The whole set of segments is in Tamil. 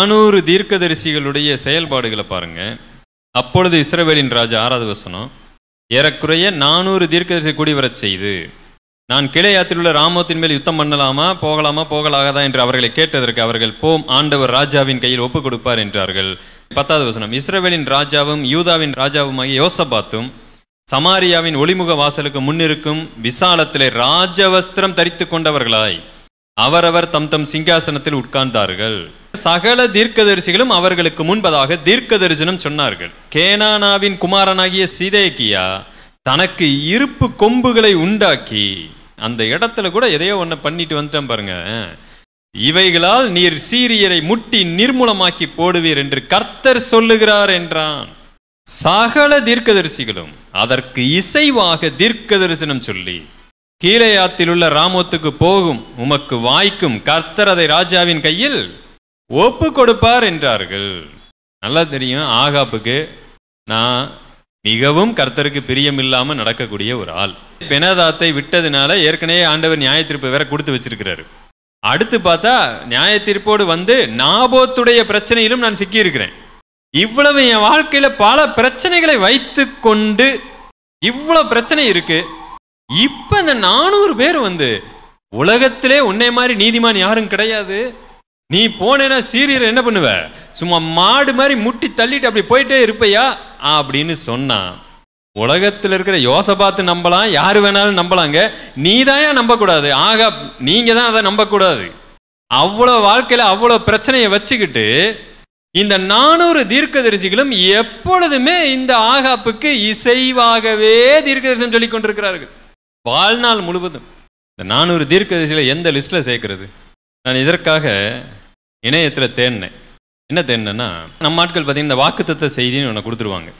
நானூறு தீர்க்கதரிசிகளுடைய செயல்பாடுகளை பாருங்க அப்பொழுது இஸ்ரவேலின் ராஜா ஆறாவது வசனம் ஏறக்குறைய நானூறு தீர்க்கதரிசி கூடி வரச் செய்து நான் கிளையாத்தில் உள்ள ராமத்தின் மேல் யுத்தம் பண்ணலாமா போகலாமா போகலாகாதா என்று அவர்களை கேட்டதற்கு அவர்கள் போம் ஆண்டவர் ராஜாவின் கையில் ஒப்புக் கொடுப்பார் என்றார்கள் பத்தாவது வசனம் இஸ்ரவேலின் ராஜாவும் யூதாவின் ராஜாவுமாகிய யோசபாத்தும் சமாரியாவின் ஒளிமுக வாசலுக்கு முன்னிருக்கும் விசாலத்திலே ராஜவஸ்திரம் தரித்து கொண்டவர்களாய் அவரவர் தம் தம் சிங்காசனத்தில் உட்கார்ந்தார்கள் சகல தீர்க்கதரிசிகளும் அவர்களுக்கு முன்பதாக தீர்க்க தரிசனம் சொன்னார்கள் கேனானாவின் குமாரனாகிய சீதேக்கியா தனக்கு இருப்பு கொம்புகளை உண்டாக்கி அந்த இடத்துல கூட எதையோ ஒன்று பண்ணிட்டு வந்துட்டேன் பாருங்க இவைகளால் நீர் சீரியரை முட்டி நிர்மூலமாக்கி போடுவீர் என்று கர்த்தர் சொல்லுகிறார் என்றான் சகல தீர்க்கதரிசிகளும் அதற்கு இசைவாக தீர்க்க தரிசனம் சொல்லி கீழையாத்தில் உள்ள ராமோத்துக்கு போகும் உமக்கு வாய்க்கும் கர்த்தர் அதை ராஜாவின் கையில் ஒப்பு கொடுப்பார் என்றார்கள் நல்லா தெரியும் ஆகாப்புக்கு நான் மிகவும் கர்த்தருக்கு பிரியம் இல்லாமல் நடக்கக்கூடிய ஒரு ஆள் பெனாதாத்தை விட்டதுனால ஏற்கனவே ஆண்டவர் நியாய தீர்ப்பு வேற கொடுத்து வச்சிருக்கிறாரு அடுத்து பார்த்தா நியாய தீர்ப்போடு வந்து நாபோத்துடைய பிரச்சனையிலும் நான் சிக்கியிருக்கிறேன் இவ்வளவு என் வாழ்க்கையில பல பிரச்சனைகளை வைத்து கொண்டு இவ்வளோ பிரச்சனை இருக்கு இப்போ இந்த நானூறு பேர் வந்து உலகத்திலே உன்னை மாதிரி நீதிமான் யாரும் கிடையாது நீ போனேன்னா சீரியர் என்ன பண்ணுவ சும்மா மாடு மாதிரி முட்டி தள்ளிட்டு அப்படி போயிட்டே இருப்பையா அப்படின்னு சொன்னான் உலகத்தில் இருக்கிற யோசை பார்த்து நம்பலாம் யார் வேணாலும் நம்பலாங்க நீ தான் ஏன் நம்பக்கூடாது ஆகா நீங்கள் தான் அதை நம்பக்கூடாது அவ்வளோ வாழ்க்கையில் அவ்வளோ பிரச்சனையை வச்சுக்கிட்டு இந்த நானூறு தீர்க்கதரிசிகளும் எப்பொழுதுமே இந்த ஆகாப்புக்கு இசைவாகவே தீர்க்கதரிசனம் சொல்லி கொண்டிருக்கிறார்கள் வாழ்நாள் முழுவதும் இந்த நானூறு தீர்க்கதரிசிகளை எந்த லிஸ்ட்டில் சேர்க்கறது நான் இதற்காக இணையத்தில் தேடினேன் என்ன தேடினேன்னா நம்ம ஆட்கள் பார்த்தீங்கன்னா இந்த வாக்குத்தத்த செய்தின்னு ஒன்று கொடுத்துருவாங்க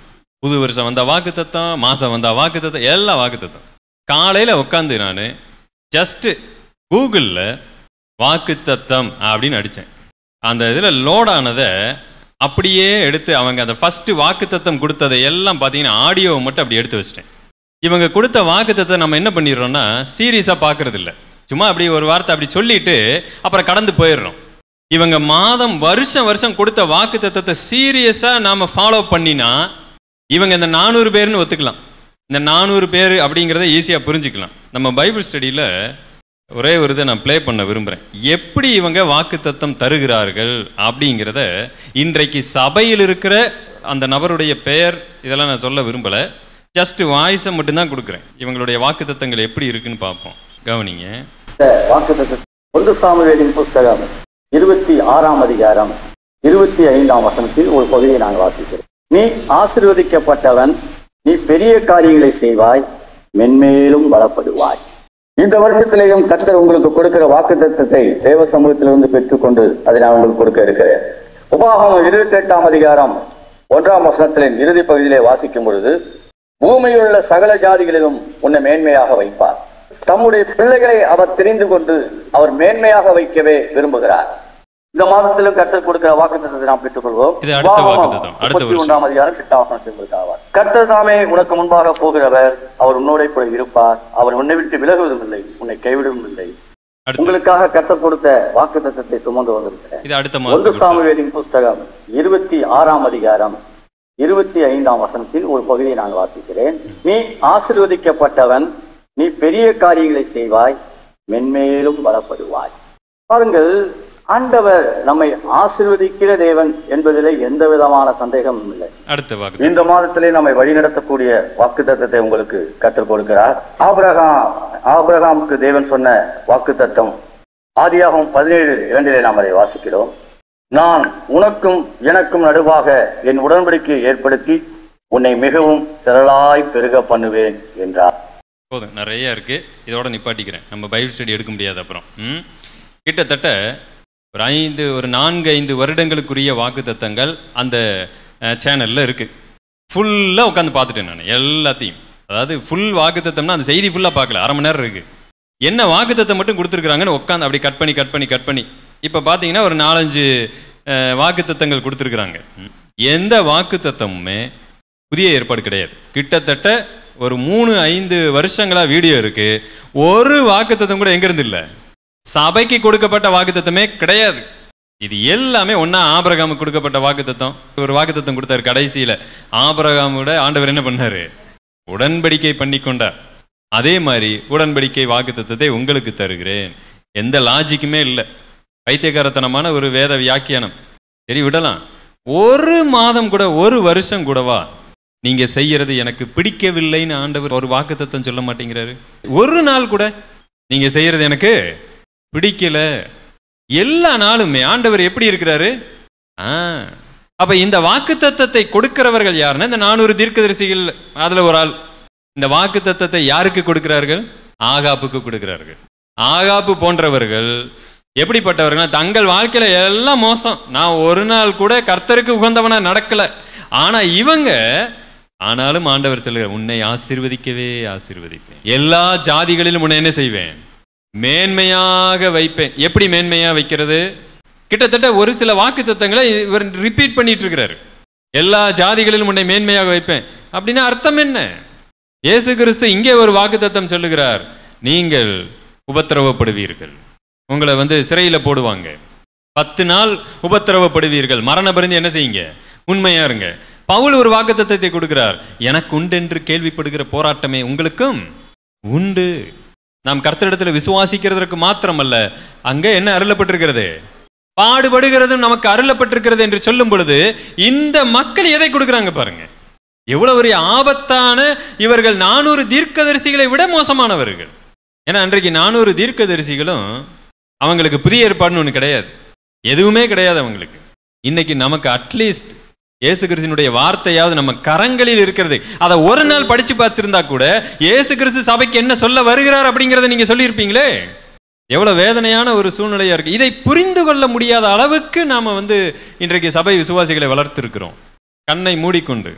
புது வருஷம் வந்தால் வாக்குத்தத்தம் மாதம் வந்தால் வாக்குத்தத்தம் எல்லா வாக்குத்தத்தம் காலையில் உட்காந்து நான் ஜஸ்ட்டு கூகுளில் வாக்குத்தத்தம் அப்படின்னு அடித்தேன் அந்த இதில் லோடானதை அப்படியே எடுத்து அவங்க அந்த ஃபஸ்ட்டு வாக்குத்தத்தம் கொடுத்ததை எல்லாம் பார்த்தீங்கன்னா ஆடியோவை மட்டும் அப்படி எடுத்து வச்சிட்டேன் இவங்க கொடுத்த வாக்குத்தத்தை நம்ம என்ன பண்ணிடுறோம்னா சீரியஸாக பார்க்குறதில்ல சும்மா அப்படி ஒரு வார்த்தை அப்படி சொல்லிட்டு அப்புறம் கடந்து போயிடுறோம் இவங்க மாதம் வருஷம் வருஷம் கொடுத்த வாக்கு தத்துவத்தை சீரியஸாக நாம் ஃபாலோ பண்ணினா இவங்க இந்த நானூறு பேர்னு ஒத்துக்கலாம் இந்த நானூறு பேர் அப்படிங்கிறத ஈஸியாக புரிஞ்சுக்கலாம் நம்ம பைபிள் ஸ்டடியில் ஒரே ஒரு இதை நான் ப்ளே பண்ண விரும்புகிறேன் எப்படி இவங்க வாக்கு தத்தம் தருகிறார்கள் அப்படிங்கிறத இன்றைக்கு சபையில் இருக்கிற அந்த நபருடைய பெயர் இதெல்லாம் நான் சொல்ல விரும்பலை ஜஸ்ட் வாய்ஸை மட்டும்தான் கொடுக்குறேன் இவங்களுடைய வாக்கு தத்தங்கள் எப்படி இருக்குன்னு பார்ப்போம் கவனிங்க வாக்கு தத்தம் ஒன்று புஸ்தகம் இருபத்தி ஆறாம் அதிகாரம் இருபத்தி ஐந்தாம் வசனத்தில் ஒரு பகுதியை நாங்கள் வாசிக்கிறோம் நீ ஆசிர்வதிக்கப்பட்டவன் நீ பெரிய காரியங்களை செய்வாய் மென்மேலும் வளப்படுவாய் இந்த வருஷத்திலேயும் கத்தர் உங்களுக்கு கொடுக்கிற வாக்கு தத்துவத்தை தேவ சமூகத்திலிருந்து பெற்றுக்கொண்டு அதை நான் உங்களுக்கு கொடுக்க இருக்கிறேன் உபாகம் இருபத்தி எட்டாம் அதிகாரம் ஒன்றாம் வசனத்திலே இறுதி பகுதியிலே வாசிக்கும் பொழுது பூமியில் உள்ள சகல ஜாதிகளிலும் உன்னை மேன்மையாக வைப்பார் தம்முடைய பிள்ளைகளை அவர் தெரிந்து கொண்டு அவர் மேன்மையாக வைக்கவே விரும்புகிறார் இந்த மாதத்திலும் கர்த்தர் கொடுக்கிற வாக்குத்தத்தை நாம் பெற்றுக்கொள்வோம் ஒன்றாம் அதிகாரம் எட்டாம் கர்த்தர் தாமே உனக்கு முன்பாக போகிறவர் அவர் உன்னோட கூட இருப்பார் அவர் உன்னை விட்டு விலகுவதும் இல்லை உன்னை கைவிடவும் இல்லை உங்களுக்காக கர்த்தர் கொடுத்த வாக்கு தத்தத்தை சுமந்து வந்திருக்கிறேன் ஒன்று சாமுவேலின் புஸ்தகம் இருபத்தி ஆறாம் அதிகாரம் இருபத்தி ஐந்தாம் வசனத்தில் ஒரு பகுதியை நான் வாசிக்கிறேன் நீ ஆசிர்வதிக்கப்பட்டவன் நீ பெரிய காரியங்களை செய்வாய் மென்மேலும் வரப்படுவாய் பாருங்கள் ஆண்டவர் நம்மை ஆசிர்வதிக்கிற தேவன் என்பதில் எந்த விதமான சந்தேகமும் இல்லை இந்த மாதத்திலே நம்மை நடத்தக்கூடிய வாக்கு தத்துவத்தை உங்களுக்கு கற்றுக் கொடுக்கிறார் ஆபிரகாம் ஆபிரகாமுக்கு தேவன் சொன்ன வாக்கு தத்துவம் ஆதியாகவும் பதினேழு இரண்டிலே நாம் அதை வாசிக்கிறோம் நான் உனக்கும் எனக்கும் நடுவாக என் உடன்படிக்கையை ஏற்படுத்தி உன்னை மிகவும் திரளாய் பெருக பண்ணுவேன் என்றார் போதும் நிறைய இருக்குது இதோட நிப்பாட்டிக்கிறேன் நம்ம பைபிள் ஸ்டடி எடுக்க முடியாது அப்புறம் கிட்டத்தட்ட ஒரு ஐந்து ஒரு நான்கு ஐந்து வருடங்களுக்குரிய வாக்கு தத்தங்கள் அந்த சேனலில் இருக்குது ஃபுல்லாக உட்காந்து பார்த்துட்டேன் நான் எல்லாத்தையும் அதாவது ஃபுல் வாக்கு தத்தம்னா அந்த செய்தி ஃபுல்லாக பார்க்கல அரை மணி நேரம் இருக்குது என்ன வாக்கு தத்தம் மட்டும் கொடுத்துருக்குறாங்கன்னு உட்காந்து அப்படி கட் பண்ணி கட் பண்ணி கட் பண்ணி இப்போ பார்த்தீங்கன்னா ஒரு நாலஞ்சு வாக்கு தத்தங்கள் கொடுத்துருக்குறாங்க எந்த வாக்கு தத்தமுமே புதிய ஏற்பாடு கிடையாது கிட்டத்தட்ட ஒரு மூணு ஐந்து வருஷங்களாக வீடியோ இருக்குது ஒரு வாக்குத்தத்தம் கூட எங்கேருந்து இல்லை சபைக்கு கொடுக்கப்பட்ட வாக்குத்தத்தமே கிடையாது இது எல்லாமே ஒன்றா ஆபரகாமுக்கு கொடுக்கப்பட்ட வாக்குத்தத்தம் ஒரு வாக்குத்தத்தம் கொடுத்தாரு கடைசியில் ஆபரகாமோட ஆண்டவர் என்ன பண்ணார் உடன்படிக்கை பண்ணி கொண்டார் அதே மாதிரி உடன்படிக்கை வாக்குத்தத்தை உங்களுக்கு தருகிறேன் எந்த லாஜிக்குமே இல்லை வைத்தியகாரத்தனமான ஒரு வேத வியாக்கியானம் சரி விடலாம் ஒரு மாதம் கூட ஒரு வருஷம் கூடவா நீங்க செய்யறது எனக்கு பிடிக்கவில்லைன்னு ஆண்டவர் ஒரு வாக்கு தத்துவம் சொல்ல மாட்டேங்கிறாரு ஒரு நாள் கூட நீங்க செய்யறது எனக்கு பிடிக்கல எல்லா நாளுமே ஆண்டவர் எப்படி இருக்கிறாரு ஆ அப்ப இந்த வாக்கு தத்துவத்தை கொடுக்கிறவர்கள் யாருன்னா இந்த நானூறு தீர்க்கதரிசிகள் அதுல ஒரு ஆள் இந்த வாக்கு தத்துவத்தை யாருக்கு கொடுக்கிறார்கள் ஆகாப்புக்கு கொடுக்கிறார்கள் ஆகாப்பு போன்றவர்கள் எப்படிப்பட்டவர்கள் தங்கள் வாழ்க்கையில எல்லாம் மோசம் நான் ஒரு நாள் கூட கர்த்தருக்கு உகந்தவனா நடக்கல ஆனா இவங்க ஆனாலும் ஆண்டவர் சொல்கிறார் உன்னை ஆசிர்வதிக்கவே ஆசிர்வதிப்பேன் எல்லா ஜாதிகளிலும் உன்னை என்ன செய்வேன் மேன்மையாக வைப்பேன் எப்படி மேன்மையாக வைக்கிறது கிட்டத்தட்ட ஒரு சில வாக்கு தத்தங்களை இவர் ரிப்பீட் பண்ணிட்டு இருக்கிறார் எல்லா ஜாதிகளிலும் உன்னை மேன்மையாக வைப்பேன் அப்படின்னா அர்த்தம் என்ன இயேசு கிறிஸ்து இங்கே ஒரு வாக்கு தத்தம் சொல்லுகிறார் நீங்கள் உபத்திரவப்படுவீர்கள் உங்களை வந்து சிறையில் போடுவாங்க பத்து நாள் உபத்திரவப்படுவீர்கள் மரண பருந்து என்ன செய்யுங்க உண்மையா இருங்க பவுல் ஒரு வாக்குத்தத்தை கொடுக்கிறார் எனக்கு உண்டு என்று கேள்விப்படுகிற போராட்டமே உங்களுக்கும் உண்டு நாம் கர்த்தரிடத்தில் விசுவாசிக்கிறதற்கு மாத்திரமல்ல அங்கே என்ன அருளப்பட்டிருக்கிறது பாடுபடுகிறதும் நமக்கு அருளப்பட்டிருக்கிறது என்று சொல்லும் பொழுது இந்த மக்கள் எதை கொடுக்குறாங்க பாருங்க எவ்வளவு ஒரு ஆபத்தான இவர்கள் நானூறு தீர்க்கதரிசிகளை விட மோசமானவர்கள் ஏன்னா அன்றைக்கு நானூறு தீர்க்கதரிசிகளும் அவங்களுக்கு புதிய ஏற்பாடுன்னு ஒன்று கிடையாது எதுவுமே கிடையாது அவங்களுக்கு இன்னைக்கு நமக்கு அட்லீஸ்ட் இயேசு கிறிஸ்தினுடைய வார்த்தையாவது நம்ம கரங்களில் இருக்கிறது அதை ஒரு நாள் படித்து பார்த்துருந்தா கூட இயேசு கிறிஸ்து சபைக்கு என்ன சொல்ல வருகிறார் அப்படிங்கிறத நீங்கள் சொல்லியிருப்பீங்களே எவ்வளோ வேதனையான ஒரு சூழ்நிலையாக இருக்கு இதை புரிந்து கொள்ள முடியாத அளவுக்கு நாம் வந்து இன்றைக்கு சபை விசுவாசிகளை வளர்த்திருக்கிறோம் கண்ணை மூடிக்கொண்டு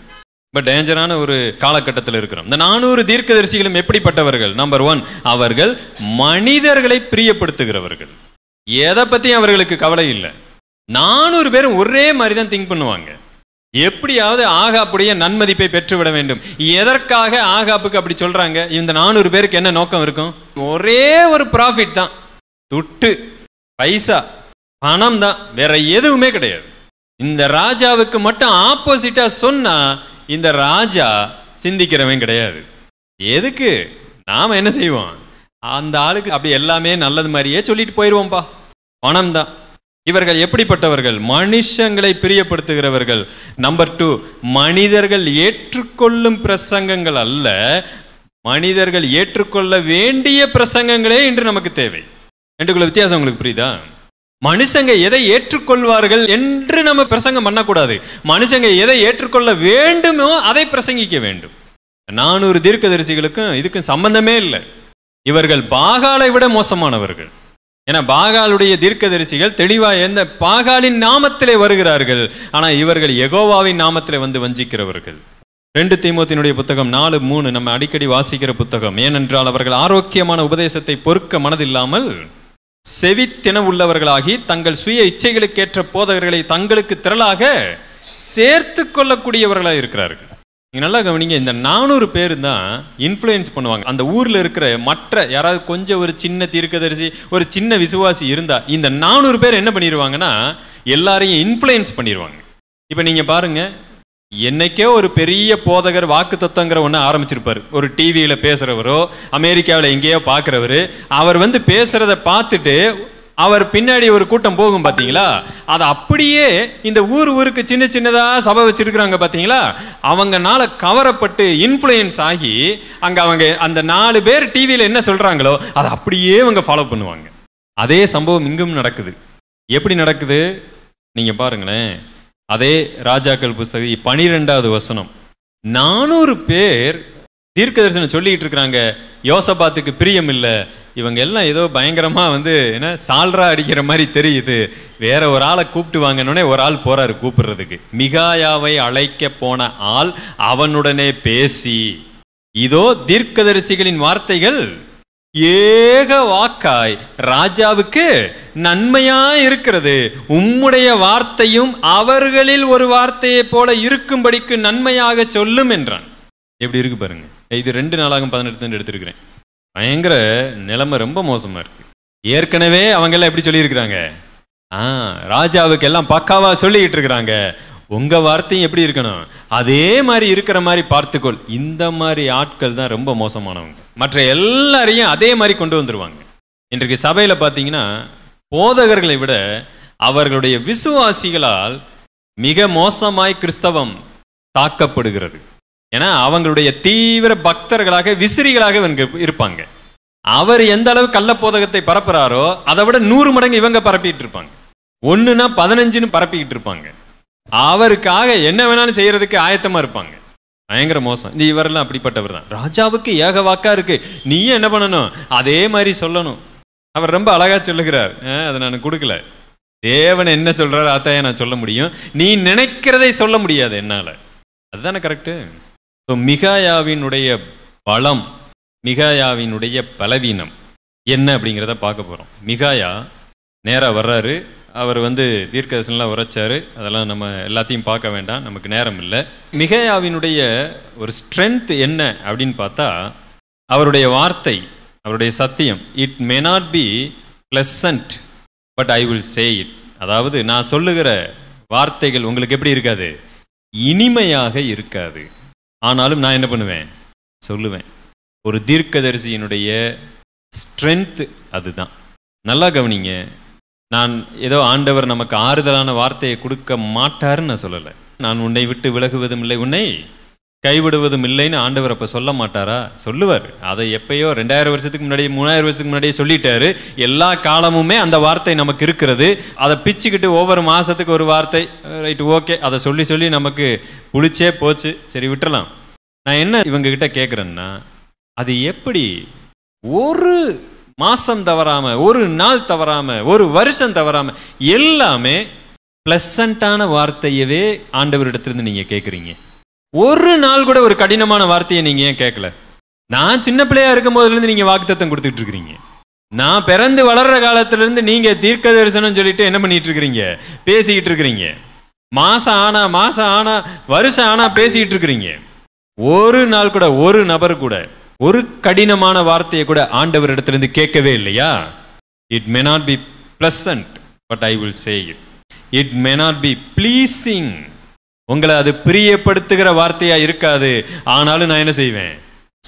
ரொம்ப டேஞ்சரான ஒரு காலகட்டத்தில் இருக்கிறோம் இந்த நானூறு தீர்க்கதரிசிகளும் எப்படிப்பட்டவர்கள் நம்பர் ஒன் அவர்கள் மனிதர்களை பிரியப்படுத்துகிறவர்கள் எதை பற்றியும் அவர்களுக்கு கவலை இல்லை நானூறு பேரும் ஒரே மாதிரி தான் திங்க் பண்ணுவாங்க எப்படியாவது ஆகாப்புடைய நன்மதிப்பை பெற்றுவிட வேண்டும் எதற்காக ஆகாப்புக்கு அப்படி சொல்றாங்க இந்த நானூறு பேருக்கு என்ன நோக்கம் இருக்கும் ஒரே ஒரு ப்ராஃபிட் தான் துட்டு பைசா பணம் தான் வேற எதுவுமே கிடையாது இந்த ராஜாவுக்கு மட்டும் ஆப்போசிட்டா சொன்னா இந்த ராஜா சிந்திக்கிறவன் கிடையாது எதுக்கு நாம் என்ன செய்வோம் அந்த ஆளுக்கு அப்படி எல்லாமே நல்லது மாதிரியே சொல்லிட்டு போயிடுவோம்ப்பா பணம் தான் இவர்கள் எப்படிப்பட்டவர்கள் மனுஷங்களை பிரியப்படுத்துகிறவர்கள் நம்பர் டூ மனிதர்கள் ஏற்றுக்கொள்ளும் பிரசங்கங்கள் அல்ல மனிதர்கள் ஏற்றுக்கொள்ள வேண்டிய பிரசங்கங்களே இன்று நமக்கு தேவை ரெண்டுக்குள்ள வித்தியாசம் உங்களுக்கு புரியுதா மனுஷங்க எதை ஏற்றுக்கொள்வார்கள் என்று நம்ம பிரசங்கம் பண்ணக்கூடாது மனுஷங்க எதை ஏற்றுக்கொள்ள வேண்டுமோ அதை பிரசங்கிக்க வேண்டும் நானூறு தீர்க்கதரிசிகளுக்கும் இதுக்கும் சம்பந்தமே இல்லை இவர்கள் பாகாலை விட மோசமானவர்கள் ஏன்னா பாகாலுடைய தீர்க்கதரிசிகள் தெளிவாக எந்த பாகாலின் நாமத்திலே வருகிறார்கள் ஆனால் இவர்கள் எகோவாவின் நாமத்திலே வந்து வஞ்சிக்கிறவர்கள் ரெண்டு தீமோத்தினுடைய புத்தகம் நாலு மூணு நம்ம அடிக்கடி வாசிக்கிற புத்தகம் ஏனென்றால் அவர்கள் ஆரோக்கியமான உபதேசத்தை பொறுக்க மனதில்லாமல் செவித்தின உள்ளவர்களாகி தங்கள் சுய இச்சைகளுக்கேற்ற போதகர்களை தங்களுக்கு திரளாக சேர்த்து கொள்ளக்கூடியவர்களாக இருக்கிறார்கள் நீங்கள் நல்லா கவனிங்க இந்த நானூறு பேர் தான் இன்ஃப்ளூயன்ஸ் பண்ணுவாங்க அந்த ஊரில் இருக்கிற மற்ற யாராவது கொஞ்சம் ஒரு சின்ன தீர்க்கதரிசி ஒரு சின்ன விசுவாசி இருந்தால் இந்த நானூறு பேர் என்ன பண்ணிடுவாங்கன்னா எல்லாரையும் இன்ஃப்ளூயன்ஸ் பண்ணிடுவாங்க இப்போ நீங்கள் பாருங்கள் என்னைக்கே ஒரு பெரிய போதகர் வாக்கு தத்துவங்கிற ஒன்று ஆரம்பிச்சிருப்பார் ஒரு டிவியில் பேசுகிறவரோ அமெரிக்காவில் எங்கேயோ பார்க்குறவர் அவர் வந்து பேசுகிறத பார்த்துட்டு அவர் பின்னாடி ஒரு கூட்டம் போகும் பார்த்தீங்களா அதை அப்படியே இந்த ஊர் ஊருக்கு சின்ன சின்னதாக சபை வச்சுருக்குறாங்க பார்த்தீங்களா அவங்கனால கவரப்பட்டு இன்ஃப்ளூயன்ஸ் ஆகி அங்கே அவங்க அந்த நாலு பேர் டிவியில் என்ன சொல்கிறாங்களோ அதை அப்படியே அவங்க ஃபாலோ பண்ணுவாங்க அதே சம்பவம் இங்கும் நடக்குது எப்படி நடக்குது நீங்கள் பாருங்களேன் அதே ராஜாக்கள் புஸ்தகம் பனிரெண்டாவது வசனம் நானூறு பேர் தீர்க்க தரிசனம் சொல்லிக்கிட்டு இருக்கிறாங்க யோசபாத்துக்கு பிரியம் இல்லை இவங்க எல்லாம் ஏதோ பயங்கரமாக வந்து என்ன சால்ரா அடிக்கிற மாதிரி தெரியுது வேற ஒரு ஆளை கூப்பிட்டு வாங்கினோடனே ஒரு ஆள் போறாரு கூப்பிடுறதுக்கு மிகாயாவை அழைக்க போன ஆள் அவனுடனே பேசி இதோ தீர்க்கதரிசிகளின் வார்த்தைகள் ஏக வாக்காய் ராஜாவுக்கு நன்மையா இருக்கிறது உம்முடைய வார்த்தையும் அவர்களில் ஒரு வார்த்தையைப் போல இருக்கும்படிக்கு நன்மையாக சொல்லும் என்றான் எப்படி இருக்கு பாருங்க இது ரெண்டு நாளாகும் பதினெட்டு எடுத்திருக்கிறேன் பயங்கர நிலைமை ரொம்ப மோசமா இருக்கு ஏற்கனவே அவங்க எல்லாம் எப்படி சொல்லியிருக்கிறாங்க ஆ ராஜாவுக்கு எல்லாம் பக்காவா சொல்லிக்கிட்டு இருக்கிறாங்க உங்க வார்த்தையும் எப்படி இருக்கணும் அதே மாதிரி இருக்கிற மாதிரி பார்த்துக்கொள் இந்த மாதிரி ஆட்கள் தான் ரொம்ப மோசமானவங்க மற்ற எல்லாரையும் அதே மாதிரி கொண்டு வந்துருவாங்க இன்றைக்கு சபையில் பார்த்தீங்கன்னா போதகர்களை விட அவர்களுடைய விசுவாசிகளால் மிக மோசமாய் கிறிஸ்தவம் தாக்கப்படுகிறது ஏன்னா அவங்களுடைய தீவிர பக்தர்களாக விசிறிகளாக இவங்க இருப்பாங்க அவர் எந்த அளவு கள்ள போதகத்தை பரப்புறாரோ அதை விட நூறு மடங்கு இவங்க பரப்பிட்டு இருப்பாங்க ஒன்றுனா பதினஞ்சுன்னு பரப்பிக்கிட்டு இருப்பாங்க அவருக்காக என்ன வேணாலும் செய்யறதுக்கு ஆயத்தமாக இருப்பாங்க பயங்கர மோசம் இந்த இவரெல்லாம் அப்படிப்பட்டவர் தான் ராஜாவுக்கு ஏக வாக்கா இருக்கு நீ என்ன பண்ணணும் அதே மாதிரி சொல்லணும் அவர் ரொம்ப அழகா சொல்லுகிறார் அதை நான் கொடுக்கல தேவன் என்ன சொல்றாரு அத்தையா நான் சொல்ல முடியும் நீ நினைக்கிறதை சொல்ல முடியாது என்னால் அதுதானே கரெக்டு ஸோ மிகாயாவினுடைய பலம் மிகாயாவினுடைய பலவீனம் என்ன அப்படிங்கிறத பார்க்க போகிறோம் மிகாயா நேராக வர்றாரு அவர் வந்து தீர்க்கதர்சனெலாம் உரைச்சாரு அதெல்லாம் நம்ம எல்லாத்தையும் பார்க்க வேண்டாம் நமக்கு நேரம் இல்லை மிகையாவினுடைய ஒரு ஸ்ட்ரென்த் என்ன அப்படின்னு பார்த்தா அவருடைய வார்த்தை அவருடைய சத்தியம் it may not be pleasant but I will say it அதாவது நான் சொல்லுகிற வார்த்தைகள் உங்களுக்கு எப்படி இருக்காது இனிமையாக இருக்காது ஆனாலும் நான் என்ன பண்ணுவேன் சொல்லுவேன் ஒரு தீர்க்கதரிசியினுடைய ஸ்ட்ரென்த்து அதுதான் நல்லா கவனிங்க நான் ஏதோ ஆண்டவர் நமக்கு ஆறுதலான வார்த்தையை கொடுக்க மாட்டாருன்னு நான் சொல்லலை நான் உன்னை விட்டு விலகுவதும் இல்லை உன்னை கைவிடுவதும் இல்லைன்னு ஆண்டவர் அப்போ சொல்ல மாட்டாரா சொல்லுவார் அதை எப்பயோ ரெண்டாயிரம் வருஷத்துக்கு முன்னாடி மூணாயிரம் வருஷத்துக்கு முன்னாடியே சொல்லிட்டாரு எல்லா காலமுமே அந்த வார்த்தை நமக்கு இருக்கிறது அதை பிச்சுக்கிட்டு ஒவ்வொரு மாதத்துக்கு ஒரு வார்த்தை ரைட்டு ஓகே அதை சொல்லி சொல்லி நமக்கு புளிச்சே போச்சு சரி விட்டுறலாம் நான் என்ன இவங்ககிட்ட கேட்குறேன்னா அது எப்படி ஒரு மாதம் தவறாமல் ஒரு நாள் தவறாமல் ஒரு வருஷம் தவறாமல் எல்லாமே ப்ளசண்ட்டான வார்த்தையவே ஆண்டவரிடத்துலேருந்து நீங்கள் கேட்குறீங்க ஒரு நாள் கூட ஒரு கடினமான வார்த்தையை நீங்கள் ஏன் கேட்கல நான் சின்ன பிள்ளையாக இருக்கும் போதுலேருந்து நீங்கள் வாக்குத்தத்தம் கொடுத்துட்டு இருக்கிறீங்க நான் பிறந்து வளர்கிற காலத்திலேருந்து நீங்கள் தீர்க்க தரிசனம் சொல்லிட்டு என்ன பண்ணிட்டு இருக்கிறீங்க பேசிக்கிட்டு இருக்கிறீங்க மாதம் ஆனா மாதம் ஆனா வருஷம் ஆனா பேசிக்கிட்டு இருக்கிறீங்க ஒரு நாள் கூட ஒரு நபர் கூட ஒரு கடினமான வார்த்தையை கூட ஆண்டவர் இடத்துலேருந்து கேட்கவே இல்லையா it may not be pleasant but I will say it it may not be pleasing உங்களை அது பிரியப்படுத்துகிற வார்த்தையா இருக்காது ஆனாலும் நான் என்ன செய்வேன்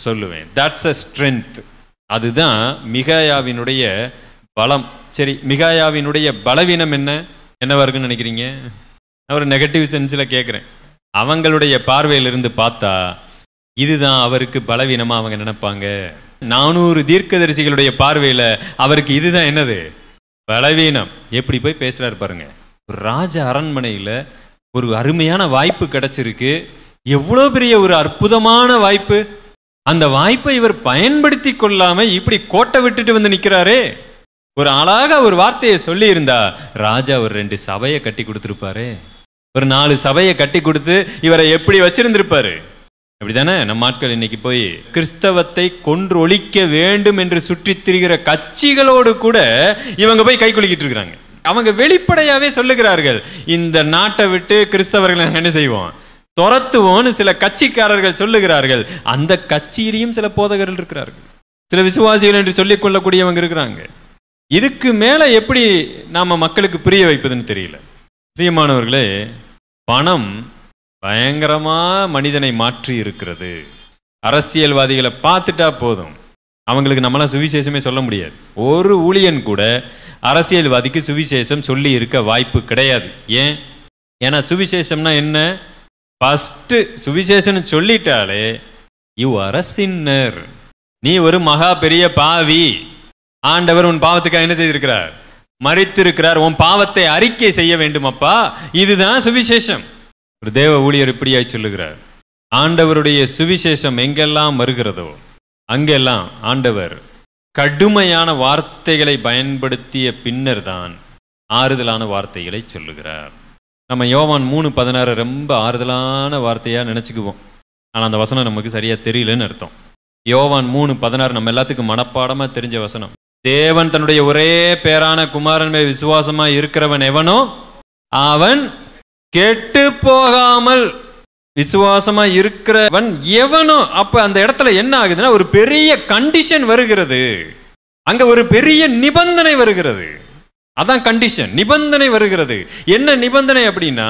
சொல்லுவேன் தட்ஸ் அ ஸ்ட்ரென்த் அதுதான் மிகாயாவினுடைய பலம் சரி மிகாயாவினுடைய பலவீனம் என்ன என்னவா இருக்குன்னு நினைக்கிறீங்க நான் ஒரு நெகட்டிவ் சென்ஸில் கேட்குறேன் அவங்களுடைய பார்வையிலிருந்து பார்த்தா இதுதான் அவருக்கு பலவீனமாக அவங்க நினைப்பாங்க நானூறு தீர்க்கதரிசிகளுடைய பார்வையில் அவருக்கு இதுதான் என்னது பலவீனம் எப்படி போய் பேசுகிறாரு பாருங்க ராஜ அரண்மனையில் ஒரு அருமையான வாய்ப்பு கிடைச்சிருக்கு எவ்வளோ பெரிய ஒரு அற்புதமான வாய்ப்பு அந்த வாய்ப்பை இவர் பயன்படுத்தி கொள்ளாம இப்படி கோட்டை விட்டுட்டு வந்து நிற்கிறாரே ஒரு அழகாக ஒரு வார்த்தையை சொல்லியிருந்தா ராஜா ஒரு ரெண்டு சபையை கட்டி கொடுத்துருப்பாரு ஒரு நாலு சபையை கட்டி கொடுத்து இவரை எப்படி வச்சிருந்திருப்பாரு அப்படிதானே நம்ம ஆட்கள் இன்னைக்கு போய் கிறிஸ்தவத்தை கொன்று ஒழிக்க வேண்டும் என்று சுற்றித் திரிகிற கட்சிகளோடு கூட இவங்க போய் கை குலுக்கிட்டு இருக்கிறாங்க அவங்க வெளிப்படையாவே சொல்லுகிறார்கள் இந்த நாட்டை விட்டு கிறிஸ்தவர்களை என்ன செய்வோம் துரத்துவோம்னு சில கட்சிக்காரர்கள் சொல்லுகிறார்கள் அந்த கட்சியிலையும் சில போதகர்கள் இருக்கிறார்கள் சில விசுவாசிகள் என்று சொல்லிக் கொள்ளக்கூடியவங்க இருக்கிறாங்க இதுக்கு மேலே எப்படி நாம் மக்களுக்கு புரிய வைப்பதுன்னு தெரியல பிரியமானவர்களே பணம் பயங்கரமாக மனிதனை மாற்றி இருக்கிறது அரசியல்வாதிகளை பார்த்துட்டா போதும் அவங்களுக்கு நம்மளாம் சுவிசேஷமே சொல்ல முடியாது ஒரு ஊழியன் கூட அரசியல்வாதிக்கு சுவிசேஷம் சொல்லி இருக்க வாய்ப்பு கிடையாது ஏன் ஏன்னா சுவிசேஷம்னா என்ன ஃபஸ்ட்டு சுவிசேஷம்னு சொல்லிட்டாலே யூ ஆர் அ சின்னர் நீ ஒரு மகா பெரிய பாவி ஆண்டவர் உன் பாவத்துக்காக என்ன செய்திருக்கிறார் மறித்திருக்கிறார் உன் பாவத்தை அறிக்கை செய்ய வேண்டும் அப்பா இதுதான் சுவிசேஷம் ஒரு தேவ ஊழியர் இப்படியாய் சொல்லுகிறார் ஆண்டவருடைய சுவிசேஷம் எங்கெல்லாம் வருகிறதோ அங்கெல்லாம் ஆண்டவர் கடுமையான வார்த்தைகளை பயன்படுத்திய பின்னர் தான் ஆறுதலான வார்த்தைகளை சொல்லுகிறார் நம்ம யோவான் மூணு பதினாறு ரொம்ப ஆறுதலான வார்த்தையாக நினச்சிக்குவோம் ஆனால் அந்த வசனம் நமக்கு சரியாக தெரியலன்னு அர்த்தம் யோவான் மூணு பதினாறு நம்ம எல்லாத்துக்கும் மனப்பாடமாக தெரிஞ்ச வசனம் தேவன் தன்னுடைய ஒரே பேரான குமாரன் மேல் விசுவாசமாக இருக்கிறவன் எவனோ அவன் கெட்டு போகாமல் விசுவாசமா இருக்கிறவன் எவனோ அப்ப அந்த இடத்துல என்ன ஆகுதுன்னா ஒரு பெரிய கண்டிஷன் வருகிறது அங்க ஒரு பெரிய நிபந்தனை வருகிறது அதான் கண்டிஷன் நிபந்தனை வருகிறது என்ன நிபந்தனை அப்படின்னா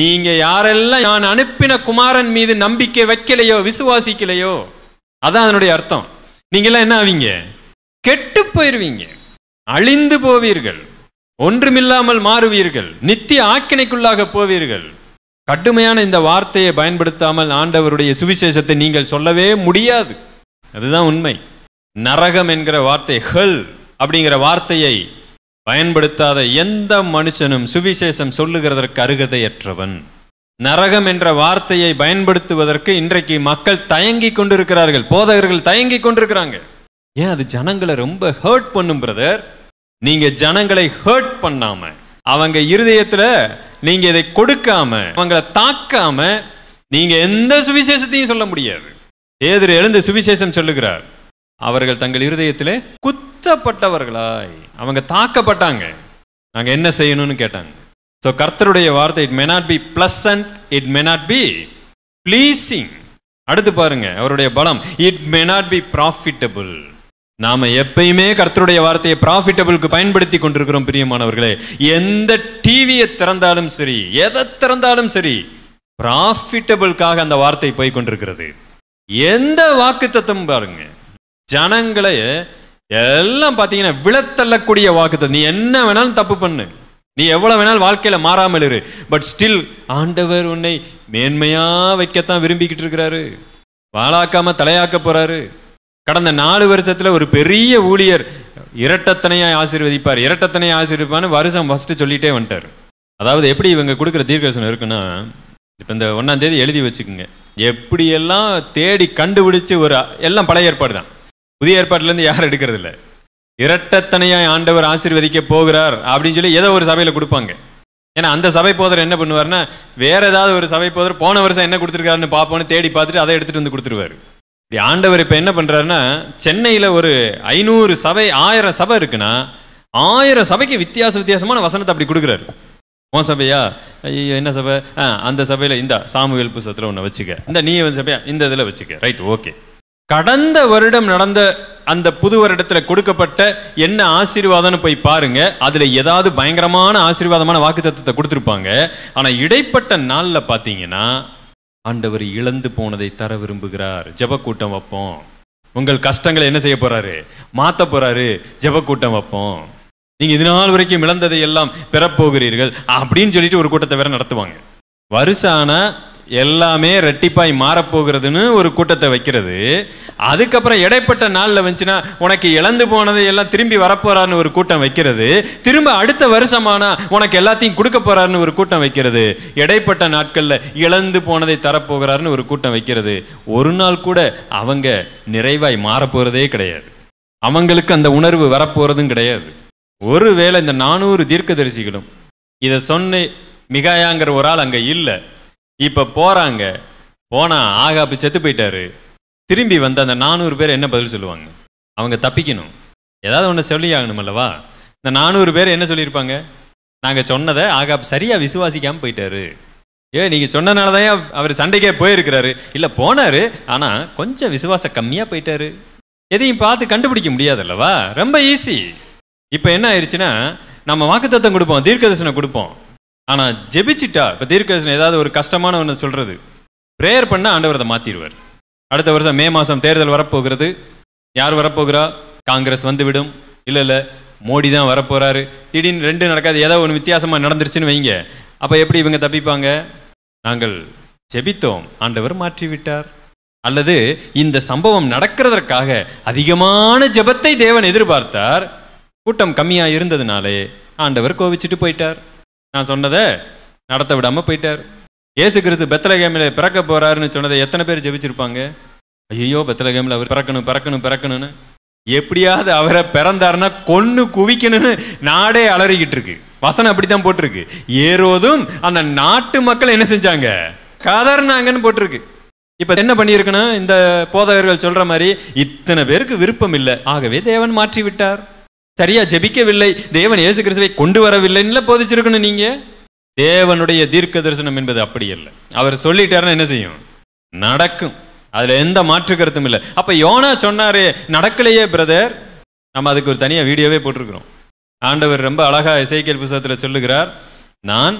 நீங்க யாரெல்லாம் நான் அனுப்பின குமாரன் மீது நம்பிக்கை வைக்கலையோ விசுவாசிக்கலையோ அதான் அதனுடைய அர்த்தம் நீங்கெல்லாம் என்ன ஆவீங்க கெட்டு போயிருவீங்க அழிந்து போவீர்கள் ஒன்றுமில்லாமல் மாறுவீர்கள் நித்திய ஆக்கினைக்குள்ளாக போவீர்கள் கடுமையான இந்த வார்த்தையை பயன்படுத்தாமல் ஆண்டவருடைய சுவிசேஷத்தை நீங்கள் சொல்லவே முடியாது அதுதான் உண்மை நரகம் என்கிற வார்த்தை ஹெல் அப்படிங்கிற வார்த்தையை பயன்படுத்தாத எந்த மனுஷனும் சுவிசேஷம் சொல்லுகிறதற்கு அருகதையற்றவன் நரகம் என்ற வார்த்தையை பயன்படுத்துவதற்கு இன்றைக்கு மக்கள் தயங்கி கொண்டிருக்கிறார்கள் போதகர்கள் தயங்கி கொண்டிருக்கிறாங்க ஏன் அது ஜனங்களை ரொம்ப ஹேர்ட் பண்ணும் பிரதர் நீங்க ஜனங்களை ஹேர்ட் பண்ணாமல் அவங்க இருதயத்தில் நீங்கள் இதை கொடுக்காம அவங்கள தாக்காம நீங்கள் எந்த சுவிசேஷத்தையும் சொல்ல முடியாது ஏதிர எழுந்து சுவிசேஷம் சொல்லுகிறார் அவர்கள் தங்கள் இருதயத்தில் குத்தப்பட்டவர்களாய் அவங்க தாக்கப்பட்டாங்க நாங்கள் என்ன செய்யணும்னு கேட்டாங்க ஸோ கர்த்தருடைய வார்த்தை it may not be and it may not be pleasing அடுத்து பாருங்க அவருடைய பலம் it may not be profitable நாம எப்பயுமே கர்த்தருடைய வார்த்தையை ப்ராஃபிட்டபிளுக்கு பயன்படுத்தி கொண்டிருக்கிறோம் பிரியமானவர்களே எந்த டிவியை திறந்தாலும் சரி எதை திறந்தாலும் சரி ப்ராஃபிட்டபிளுக்காக அந்த வார்த்தை போய் கொண்டிருக்கிறது எந்த வாக்கு தத்துவம் பாருங்க ஜனங்களை எல்லாம் பார்த்தீங்கன்னா விழத்தள்ளக்கூடிய வாக்கு நீ என்ன வேணாலும் தப்பு பண்ணு நீ எவ்வளோ வேணாலும் வாழ்க்கையில் மாறாமல் இரு பட் ஸ்டில் ஆண்டவர் உன்னை மேன்மையாக வைக்கத்தான் விரும்பிக்கிட்டு இருக்கிறாரு வாழாக்காம தலையாக்க போறாரு கடந்த நாலு வருஷத்தில் ஒரு பெரிய ஊழியர் இரட்டத்தனையாக ஆசீர்வதிப்பார் இரட்டத்தனையாக ஆசீர்வதிப்பான்னு வருஷம் ஃபஸ்ட்டு சொல்லிகிட்டே வந்துட்டார் அதாவது எப்படி இவங்க கொடுக்குற தீர்க்கசனம் இருக்குன்னா இப்போ இந்த ஒன்றாந்தேதி எழுதி வச்சுக்கோங்க எப்படியெல்லாம் தேடி கண்டுபிடிச்சி ஒரு எல்லாம் பழைய ஏற்பாடு தான் புதிய ஏற்பாட்டிலேருந்து யாரும் எடுக்கிறது இல்லை இரட்டத்தனையாய் ஆண்டவர் ஆசீர்வதிக்க போகிறார் அப்படின்னு சொல்லி ஏதோ ஒரு சபையில் கொடுப்பாங்க ஏன்னா அந்த சபை போதர் என்ன பண்ணுவார்னா வேற ஏதாவது ஒரு சபை போதர் போன வருஷம் என்ன கொடுத்துருக்காருன்னு பார்ப்போன்னு தேடி பார்த்துட்டு அதை எடுத்துகிட்டு வந்து கொடுத்துருவாரு ஆண்டவர் இப்போ என்ன பண்ணுறாருன்னா சென்னையில் ஒரு ஐநூறு சபை ஆயிரம் சபை இருக்குன்னா ஆயிரம் சபைக்கு வித்தியாச வித்தியாசமான வசனத்தை அப்படி கொடுக்குறாரு உன் சபையா ஐயோ என்ன சபை ஆ அந்த சபையில் இந்த சாமுவேல் புஸ்தத்தில் ஒன்று வச்சுக்க இந்த நீ வந்து சபையா இந்த இதில் வச்சுக்க ரைட் ஓகே கடந்த வருடம் நடந்த அந்த புது வருடத்தில் கொடுக்கப்பட்ட என்ன ஆசீர்வாதம்னு போய் பாருங்க அதில் ஏதாவது பயங்கரமான ஆசீர்வாதமான வாக்கு தத்துவத்தை கொடுத்துருப்பாங்க ஆனால் இடைப்பட்ட நாளில் பார்த்தீங்கன்னா ஆண்டவர் இழந்து போனதை தர விரும்புகிறார் ஜப கூட்டம் வைப்போம் உங்கள் கஷ்டங்களை என்ன செய்ய போறாரு மாத்த போறாரு ஜப கூட்டம் வைப்போம் நீங்க இது நாள் வரைக்கும் இழந்ததை எல்லாம் பெறப்போகிறீர்கள் அப்படின்னு சொல்லிட்டு ஒரு கூட்டத்தை வேற நடத்துவாங்க வருஷான எல்லாமே ரெட்டிப்பாய் மாறப்போகிறதுன்னு ஒரு கூட்டத்தை வைக்கிறது அதுக்கப்புறம் இடைப்பட்ட நாளில் வந்துச்சுன்னா உனக்கு இழந்து போனது எல்லாம் திரும்பி வரப்போறான்னு ஒரு கூட்டம் வைக்கிறது திரும்ப அடுத்த வருஷமானா உனக்கு எல்லாத்தையும் கொடுக்க போறாருன்னு ஒரு கூட்டம் வைக்கிறது இடைப்பட்ட நாட்களில் இழந்து போனதை தரப்போகிறாருன்னு ஒரு கூட்டம் வைக்கிறது ஒரு நாள் கூட அவங்க நிறைவாய் மாறப்போகிறதே கிடையாது அவங்களுக்கு அந்த உணர்வு வரப்போகிறதும் கிடையாது ஒருவேளை இந்த நானூறு தீர்க்கதரிசிகளும் இதை சொன்ன மிகாயாங்கிற ஒரு ஆள் அங்கே இல்லை இப்போ போகிறாங்க போனால் ஆகாப்பு செத்து போயிட்டாரு திரும்பி வந்து அந்த நானூறு பேர் என்ன பதில் சொல்லுவாங்க அவங்க தப்பிக்கணும் ஏதாவது ஒன்று சொல்லி ஆகணும் அல்லவா இந்த நானூறு பேர் என்ன சொல்லியிருப்பாங்க நாங்கள் சொன்னதை ஆகாப் சரியாக விசுவாசிக்காமல் போயிட்டாரு ஏ நீங்கள் சொன்னனால தான் அவர் சண்டைக்கே போயிருக்கிறாரு இல்லை போனார் ஆனால் கொஞ்சம் விசுவாசம் கம்மியாக போயிட்டாரு எதையும் பார்த்து கண்டுபிடிக்க முடியாது அல்லவா ரொம்ப ஈஸி இப்போ என்ன ஆயிடுச்சுன்னா நம்ம தத்தம் கொடுப்போம் தீர்க்க தரிசனம் கொடுப்போம் ஆனால் ஜெபிச்சிட்டா இப்போ தீர்க்கதரிசனம் ஏதாவது ஒரு கஷ்டமான ஒன்று சொல்கிறது ப்ரேயர் பண்ணால் ஆண்டவர் அதை மாற்றிடுவார் அடுத்த வருஷம் மே மாதம் தேர்தல் வரப்போகிறது யார் வரப்போகிறா காங்கிரஸ் வந்துவிடும் இல்லை இல்லை மோடி தான் வரப்போகிறாரு திடீர்னு ரெண்டு நடக்காது ஏதோ ஒன்று வித்தியாசமாக நடந்துருச்சுன்னு வைங்க அப்போ எப்படி இவங்க தப்பிப்பாங்க நாங்கள் ஜெபித்தோம் ஆண்டவர் மாற்றிவிட்டார் அல்லது இந்த சம்பவம் நடக்கிறதற்காக அதிகமான ஜெபத்தை தேவன் எதிர்பார்த்தார் கூட்டம் கம்மியாக இருந்ததுனாலே ஆண்டவர் கோவிச்சிட்டு போயிட்டார் நான் சொன்னதை நடத்த விடாமல் போயிட்டார் ஏசு கிறிஸ்து பெத்தலகேமில் பிறக்க போகிறாருன்னு சொன்னதை எத்தனை பேர் ஜெபிச்சிருப்பாங்க ஐயோ பெத்தலகேமில் அவர் பிறக்கணும் பிறக்கணும் பிறக்கணும்னு எப்படியாவது அவரை பிறந்தாருன்னா கொன்று குவிக்கணும்னு நாடே அலறிக்கிட்டு இருக்கு வசனம் அப்படி தான் போட்டிருக்கு ஏறோதும் அந்த நாட்டு மக்கள் என்ன செஞ்சாங்க கதர்னாங்கன்னு போட்டிருக்கு இப்போ என்ன பண்ணியிருக்குன்னா இந்த போதகர்கள் சொல்கிற மாதிரி இத்தனை பேருக்கு விருப்பம் இல்லை ஆகவே தேவன் மாற்றி விட்டார் சரியா ஜெபிக்கவில்லை தேவன் இயேசு கிறிஸ்துவை கொண்டு வரவில்லைன்னு போதிச்சிருக்கணும் நீங்க தேவனுடைய தீர்க்க தரிசனம் என்பது அப்படி இல்லை அவர் சொல்லிட்டாருன்னா என்ன செய்யும் நடக்கும் அதில் எந்த மாற்று கருத்தும் இல்லை அப்போ யோனா சொன்னாரே நடக்கலையே பிரதர் நம்ம அதுக்கு ஒரு தனியாக வீடியோவே போட்டிருக்கிறோம் ஆண்டவர் ரொம்ப அழகாக இசைக்கல் புஸ்தகத்தில் சொல்லுகிறார் நான்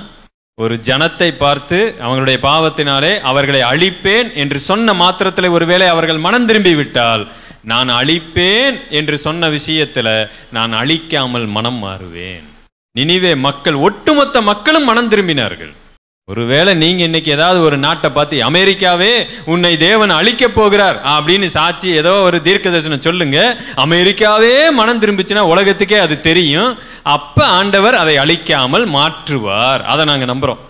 ஒரு ஜனத்தை பார்த்து அவங்களுடைய பாவத்தினாலே அவர்களை அழிப்பேன் என்று சொன்ன மாத்திரத்தில் ஒருவேளை அவர்கள் மனம் திரும்பி விட்டால் நான் அழிப்பேன் என்று சொன்ன விஷயத்தில் நான் அழிக்காமல் மனம் மாறுவேன் நினைவே மக்கள் ஒட்டுமொத்த மக்களும் மனம் திரும்பினார்கள் ஒருவேளை நீங்க இன்னைக்கு ஏதாவது ஒரு நாட்டை பார்த்து அமெரிக்காவே உன்னை தேவன் அழிக்க போகிறார் அப்படின்னு சாட்சி ஏதோ ஒரு தீர்க்க தரிசனம் சொல்லுங்க அமெரிக்காவே மனம் திரும்பிச்சுன்னா உலகத்துக்கே அது தெரியும் அப்ப ஆண்டவர் அதை அழிக்காமல் மாற்றுவார் அதை நாங்க நம்புறோம்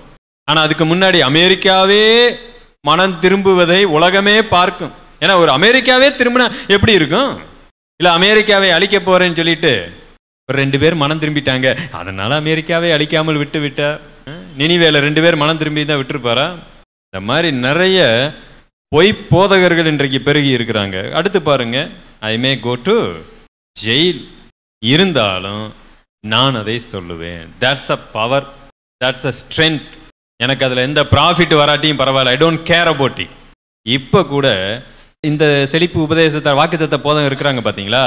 ஆனா அதுக்கு முன்னாடி அமெரிக்காவே மனம் திரும்புவதை உலகமே பார்க்கும் ஏன்னா ஒரு அமெரிக்காவே திரும்பினா எப்படி இருக்கும் இல்லை அமெரிக்காவை அழிக்க போகிறேன்னு சொல்லிட்டு ஒரு ரெண்டு பேர் மனம் திரும்பிட்டாங்க அதனால் அமெரிக்காவை அழிக்காமல் விட்டு விட்டா நினைவேல ரெண்டு பேர் மனம் திரும்பி தான் விட்டுருப்பாரா இந்த மாதிரி நிறைய பொய் போதகர்கள் இன்றைக்கு பெருகி இருக்கிறாங்க அடுத்து பாருங்க ஐ மே கோ டு ஜெயில் இருந்தாலும் நான் அதை சொல்லுவேன் that's a power that's a strength எனக்கு அதில் எந்த ப்ராஃபிட் வராட்டியும் பரவாயில்ல ஐ டோன்ட் கேர் அபவுட் இப்போ கூட இந்த செழிப்பு உபதேசத்தை வாக்குத்தத்தை போதும் இருக்கிறாங்க பார்த்தீங்களா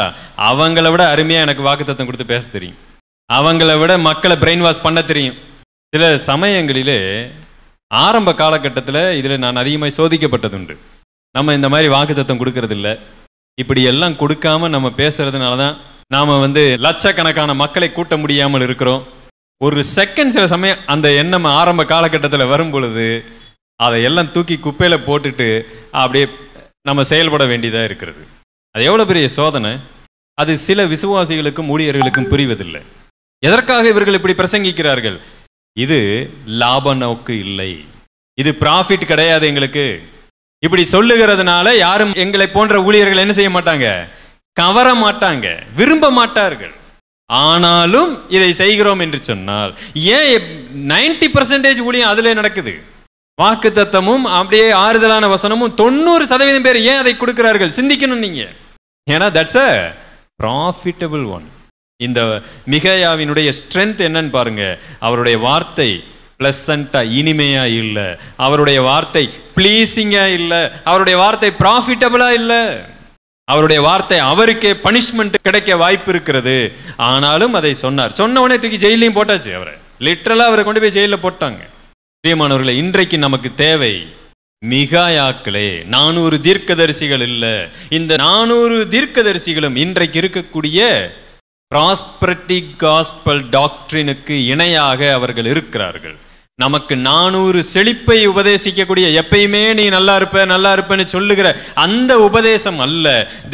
அவங்கள விட அருமையாக எனக்கு வாக்குத்தத்தம் கொடுத்து பேச தெரியும் அவங்கள விட மக்களை பிரெயின் வாஷ் பண்ண தெரியும் சில சமயங்களிலே ஆரம்ப காலகட்டத்தில் இதில் நான் அதிகமாக சோதிக்கப்பட்டதுண்டு நம்ம இந்த மாதிரி வாக்குத்தத்தம் கொடுக்கறதில்ல இப்படி எல்லாம் கொடுக்காம நம்ம பேசுறதுனால தான் நாம் வந்து லட்சக்கணக்கான மக்களை கூட்ட முடியாமல் இருக்கிறோம் ஒரு செகண்ட் சில சமயம் அந்த எண்ணம் ஆரம்ப காலகட்டத்தில் வரும் பொழுது அதை எல்லாம் தூக்கி குப்பையில் போட்டுட்டு அப்படியே நம்ம செயல்பட வேண்டியதாக இருக்கிறது அது எவ்வளோ பெரிய சோதனை அது சில விசுவாசிகளுக்கும் ஊழியர்களுக்கும் புரிவதில்லை எதற்காக இவர்கள் இப்படி பிரசங்கிக்கிறார்கள் இது லாப நோக்கு இல்லை இது ப்ராஃபிட் கிடையாது எங்களுக்கு இப்படி சொல்லுகிறதுனால யாரும் எங்களை போன்ற ஊழியர்கள் என்ன செய்ய மாட்டாங்க கவர மாட்டாங்க விரும்ப மாட்டார்கள் ஆனாலும் இதை செய்கிறோம் என்று சொன்னால் ஏன் நைன்டி பர்சன்டேஜ் ஊழியம் அதிலே நடக்குது வாக்கு தத்தமும் அப்படியே ஆறுதலான வசனமும் தொண்ணூறு சதவீதம் பேர் ஏன் அதை கொடுக்கிறார்கள் சிந்திக்கணும் நீங்க ஏன்னா தட்ஸ் அ ப்ராஃபிட்டபிள் ஒன் இந்த மிகையாவினுடைய ஸ்ட்ரென்த் என்னன்னு பாருங்க அவருடைய வார்த்தை பிளசண்டா இனிமையாக இல்லை அவருடைய வார்த்தை ப்ளீஸிங்காக இல்லை அவருடைய வார்த்தை ப்ராஃபிட்டபுளாக இல்லை அவருடைய வார்த்தை அவருக்கே பனிஷ்மெண்ட் கிடைக்க வாய்ப்பு இருக்கிறது ஆனாலும் அதை சொன்னார் சொன்ன உடனே தூக்கி ஜெயிலையும் போட்டாச்சு அவரை லிட்ரலாக அவரை கொண்டு போய் ஜெயிலில் போட்டாங்க பிரியமானவர்களை இன்றைக்கு நமக்கு தேவை மிகாயாக்களே நானூறு தீர்க்கதரிசிகள் இல்லை இந்த நானூறு தீர்க்கதரிசிகளும் இன்றைக்கு இருக்கக்கூடிய பிராஸ்பரட்டிக் காஸ்பல் டாக்டரினுக்கு இணையாக அவர்கள் இருக்கிறார்கள் நமக்கு நானூறு செழிப்பை உபதேசிக்கக்கூடிய எப்பயுமே நீ நல்லா இருப்ப நல்லா இருப்பன்னு சொல்லுகிற அந்த உபதேசம் அல்ல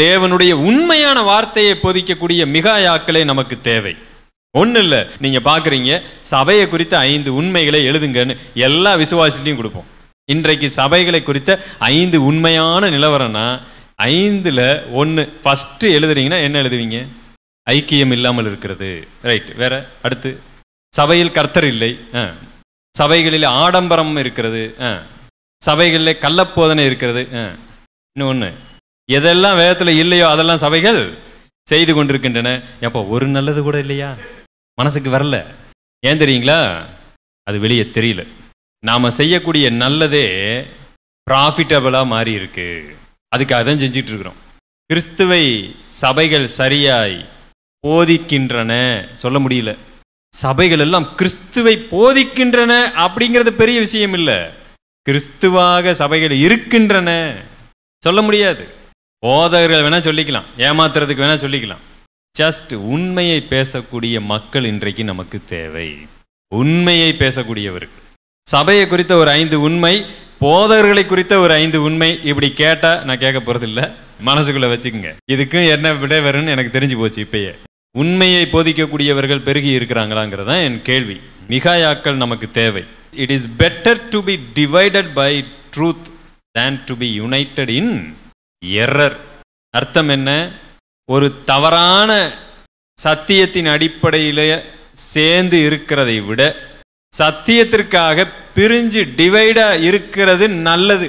தேவனுடைய உண்மையான வார்த்தையை போதிக்கக்கூடிய மிகாயாக்களே நமக்கு தேவை ஒன்றும் இல்லை நீங்கள் பார்க்குறீங்க சபையை குறித்த ஐந்து உண்மைகளை எழுதுங்கன்னு எல்லா விசுவாசத்துலையும் கொடுப்போம் இன்றைக்கு சபைகளை குறித்த ஐந்து உண்மையான நிலவரம்னா ஐந்தில் ஒன்று ஃபஸ்ட்டு எழுதுறீங்கன்னா என்ன எழுதுவீங்க ஐக்கியம் இல்லாமல் இருக்கிறது ரைட் வேற அடுத்து சபையில் கர்த்தர் இல்லை சபைகளில் ஆடம்பரம் இருக்கிறது சபைகளில் கள்ளப்போதனை இருக்கிறது இன்னும் ஒன்று எதெல்லாம் வேதத்தில் இல்லையோ அதெல்லாம் சபைகள் செய்து கொண்டிருக்கின்றன எப்போ ஒரு நல்லது கூட இல்லையா மனசுக்கு வரல ஏன் தெரியுங்களா அது வெளியே தெரியல நாம் செய்யக்கூடிய நல்லதே ப்ராஃபிட்டபிளாக மாறி இருக்கு அதுக்காக தான் செஞ்சிட்டு இருக்கிறோம் கிறிஸ்துவை சபைகள் சரியாய் போதிக்கின்றன சொல்ல முடியல சபைகள் எல்லாம் கிறிஸ்துவை போதிக்கின்றன அப்படிங்கிறது பெரிய விஷயம் இல்லை கிறிஸ்துவாக சபைகள் இருக்கின்றன சொல்ல முடியாது போதகர்கள் வேணால் சொல்லிக்கலாம் ஏமாத்துறதுக்கு வேணால் சொல்லிக்கலாம் ஜஸ்ட் உண்மையை பேசக்கூடிய மக்கள் இன்றைக்கு நமக்கு தேவை உண்மையை பேசக்கூடியவர்கள் சபையை குறித்த ஒரு ஐந்து உண்மை போதகர்களை குறித்த ஒரு ஐந்து உண்மை இப்படி கேட்டால் நான் கேட்க போகிறது மனசுக்குள்ளே வச்சுக்கோங்க இதுக்கும் என்ன விடை வரும்னு எனக்கு தெரிஞ்சு போச்சு இப்பயே உண்மையை போதிக்கக்கூடியவர்கள் பெருகி இருக்கிறாங்களாங்கிறது தான் என் கேள்வி மிகாயாக்கள் நமக்கு தேவை it is better to be divided by truth than to be united in error அர்த்தம் என்ன ஒரு தவறான சத்தியத்தின் அடிப்படையில் சேர்ந்து இருக்கிறதை விட சத்தியத்திற்காக பிரிஞ்சு டிவைடாக இருக்கிறது நல்லது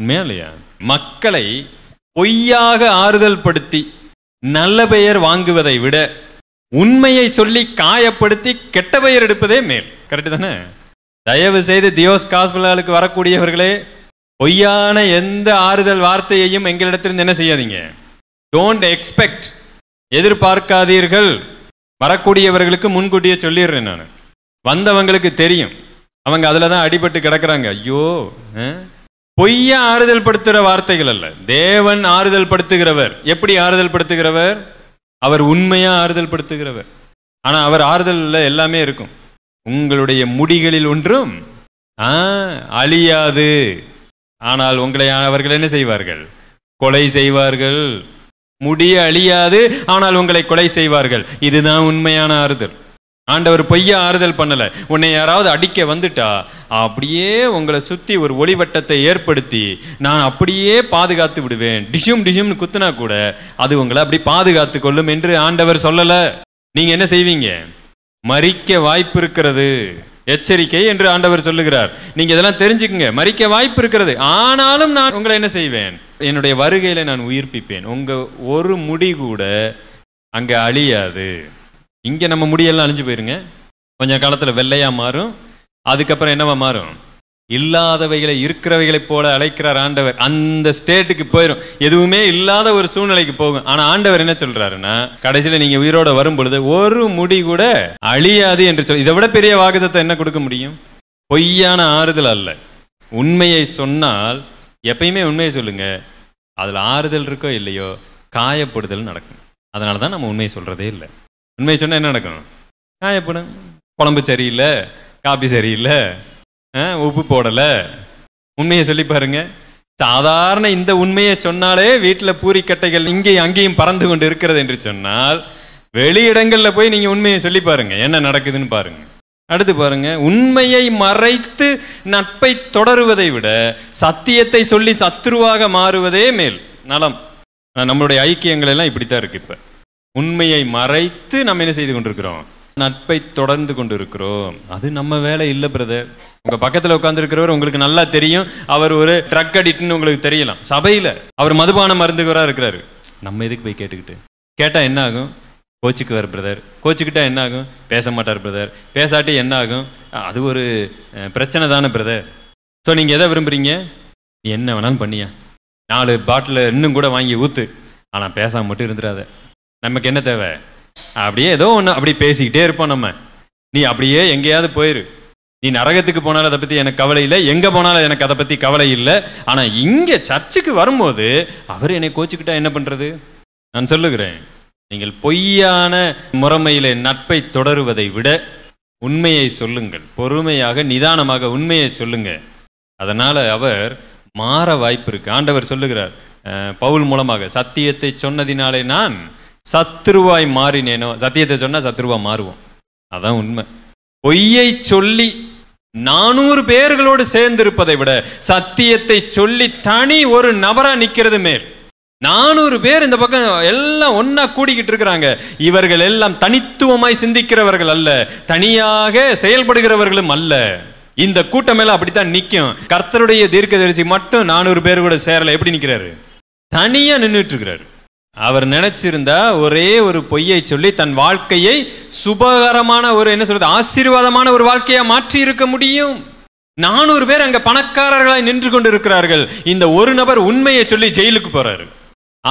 உண்மையா மக்களை பொய்யாக ஆறுதல் படுத்தி நல்ல பெயர் வாங்குவதை விட உண்மையை சொல்லி காயப்படுத்தி கெட்ட பெயர் எடுப்பதே மேல் கரெக்டு தானே தயவு செய்து தியோஸ் காஸ்பிளாலுக்கு வரக்கூடியவர்களே பொய்யான எந்த ஆறுதல் வார்த்தையையும் எங்களிடத்திலிருந்து என்ன செய்யாதீங்க டோன்ட் எக்ஸ்பெக்ட் எதிர்பார்க்காதீர்கள் வரக்கூடியவர்களுக்கு முன்கூட்டியே சொல்லிடுறேன் நான் வந்தவங்களுக்கு தெரியும் அவங்க அதில் தான் அடிபட்டு கிடக்கிறாங்க ஐயோ பொய்ய ஆறுதல் படுத்துகிற வார்த்தைகள் அல்ல தேவன் ஆறுதல் படுத்துகிறவர் எப்படி ஆறுதல் படுத்துகிறவர் அவர் உண்மையாக ஆறுதல் படுத்துகிறவர் ஆனால் அவர் ஆறுதலில் எல்லாமே இருக்கும் உங்களுடைய முடிகளில் ஒன்றும் அழியாது ஆனால் உங்களை அவர்கள் என்ன செய்வார்கள் கொலை செய்வார்கள் முடிய அழியாது ஆனால் உங்களை கொலை செய்வார்கள் இதுதான் உண்மையான ஆறுதல் ஆண்டவர் பொய்ய ஆறுதல் பண்ணல உன்னை யாராவது அடிக்க வந்துட்டா அப்படியே உங்களை சுத்தி ஒரு ஒளிவட்டத்தை ஏற்படுத்தி நான் அப்படியே பாதுகாத்து விடுவேன் டிஷும் டிஷும்னு குத்துனா கூட அது உங்களை அப்படி பாதுகாத்து கொள்ளும் என்று ஆண்டவர் சொல்லல நீங்க என்ன செய்வீங்க மறிக்க வாய்ப்பு இருக்கிறது எச்சரிக்கை என்று ஆண்டவர் சொல்லுகிறார் நீங்க இதெல்லாம் தெரிஞ்சுக்குங்க மறிக்க வாய்ப்பு இருக்கிறது ஆனாலும் நான் உங்களை என்ன செய்வேன் என்னுடைய வருகையில நான் உயிர்ப்பிப்பேன் உங்க ஒரு முடி கூட அங்க அழியாது இங்க நம்ம முடியெல்லாம் அழிஞ்சு போயிருங்க கொஞ்சம் காலத்துல வெள்ளையா மாறும் அதுக்கப்புறம் என்னவா மாறும் இல்லாதவைகளை இருக்கிறவைகளைப் போல அழைக்கிறார் ஆண்டவர் அந்த ஸ்டேட்டுக்கு போயிடும் எதுவுமே இல்லாத ஒரு சூழ்நிலைக்கு போகும் ஆனா ஆண்டவர் என்ன சொல்றாருன்னா கடைசியில நீங்க உயிரோட வரும் பொழுது ஒரு முடி கூட அழியாது என்று சொல் இதை விட பெரிய வாக்குதத்தை என்ன கொடுக்க முடியும் பொய்யான ஆறுதல் அல்ல உண்மையை சொன்னால் எப்பயுமே உண்மையை சொல்லுங்க அதில் ஆறுதல் இருக்கோ இல்லையோ காயப்படுதல் நடக்கும் அதனால தான் நம்ம உண்மையை சொல்கிறதே இல்லை உண்மையை சொன்னால் என்ன நடக்கும் காயப்படும் குழம்பு சரியில்லை காபி சரியில்லை உப்பு போடலை உண்மையை சொல்லி பாருங்க சாதாரண இந்த உண்மையை சொன்னாலே வீட்டில் பூரிக்கட்டைகள் இங்கேயும் அங்கேயும் பறந்து கொண்டு இருக்கிறது என்று சொன்னால் வெளியிடங்களில் போய் நீங்கள் உண்மையை சொல்லி பாருங்க என்ன நடக்குதுன்னு பாருங்க அடுத்து பாருங்க உண்மையை மறைத்து நட்பை தொடருவதை விட சத்தியத்தை சொல்லி சத்துருவாக மாறுவதே மேல் நலம் நம்மளுடைய ஐக்கியங்கள் எல்லாம் இப்படித்தான் இருக்கு இப்போ உண்மையை மறைத்து நம்ம என்ன செய்து கொண்டிருக்கிறோம் நட்பை தொடர்ந்து கொண்டு இருக்கிறோம் அது நம்ம வேலை இல்லை பிரதர் உங்க பக்கத்துல உட்காந்துருக்கிறவர் உங்களுக்கு நல்லா தெரியும் அவர் ஒரு ட்ரக் அடிட்டுன்னு உங்களுக்கு தெரியலாம் சபையில அவர் மதுபான மருந்துகிறவராக இருக்கிறாரு நம்ம எதுக்கு போய் கேட்டுக்கிட்டு கேட்டா என்ன ஆகும் கோச்சுக்குவார் பிரதர் கோச்சுக்கிட்டா என்ன ஆகும் பேச மாட்டார் பிரதர் பேசாட்டி என்ன ஆகும் அது ஒரு பிரச்சனை தானே பிரதர் ஸோ நீங்கள் எதை விரும்புகிறீங்க என்ன வேணாலும் பண்ணியா நாலு பாட்டில் இன்னும் கூட வாங்கி ஊற்று ஆனால் பேசாமல் மட்டும் இருந்துடாத நமக்கு என்ன தேவை அப்படியே ஏதோ ஒன்று அப்படி பேசிக்கிட்டே இருப்போம் நம்ம நீ அப்படியே எங்கேயாவது போயிரு நீ நரகத்துக்கு போனாலும் அதை பற்றி எனக்கு கவலை இல்லை எங்கே போனாலும் எனக்கு அதை பற்றி கவலை இல்லை ஆனால் இங்கே சர்ச்சுக்கு வரும்போது அவர் என்னை கோச்சிக்கிட்டா என்ன பண்ணுறது நான் சொல்லுகிறேன் நீங்கள் பொய்யான முறைமையிலே நட்பை தொடருவதை விட உண்மையை சொல்லுங்கள் பொறுமையாக நிதானமாக உண்மையை சொல்லுங்க அதனால் அவர் மாற வாய்ப்பு இருக்கு ஆண்டவர் சொல்லுகிறார் பவுல் மூலமாக சத்தியத்தை சொன்னதினாலே நான் சத்ருவாய் மாறினேனோ சத்தியத்தை சொன்னால் சத்ருவா மாறுவோம் அதான் உண்மை பொய்யை சொல்லி நானூறு பேர்களோடு சேர்ந்திருப்பதை விட சத்தியத்தை சொல்லி தனி ஒரு நபராக நிற்கிறது மேல் நானூறு பேர் இந்த பக்கம் எல்லாம் ஒன்னா கூடிக்கிட்டு இருக்கிறாங்க இவர்கள் எல்லாம் தனித்துவமாய் சிந்திக்கிறவர்கள் அல்ல தனியாக செயல்படுகிறவர்களும் அல்ல இந்த கூட்டம் எல்லாம் அப்படித்தான் நிற்கும் கர்த்தருடைய தீர்க்க தரிசி மட்டும் நானூறு பேர் கூட சேரல எப்படி நிற்கிறாரு தனியா நின்றுட்டு இருக்கிறாரு அவர் நினைச்சிருந்தா ஒரே ஒரு பொய்யை சொல்லி தன் வாழ்க்கையை சுபகரமான ஒரு என்ன சொல்றது ஆசீர்வாதமான ஒரு வாழ்க்கையை மாற்றி இருக்க முடியும் நானூறு பேர் அங்க பணக்காரர்களாய் நின்று கொண்டு இருக்கிறார்கள் இந்த ஒரு நபர் உண்மையை சொல்லி ஜெயிலுக்கு போறாரு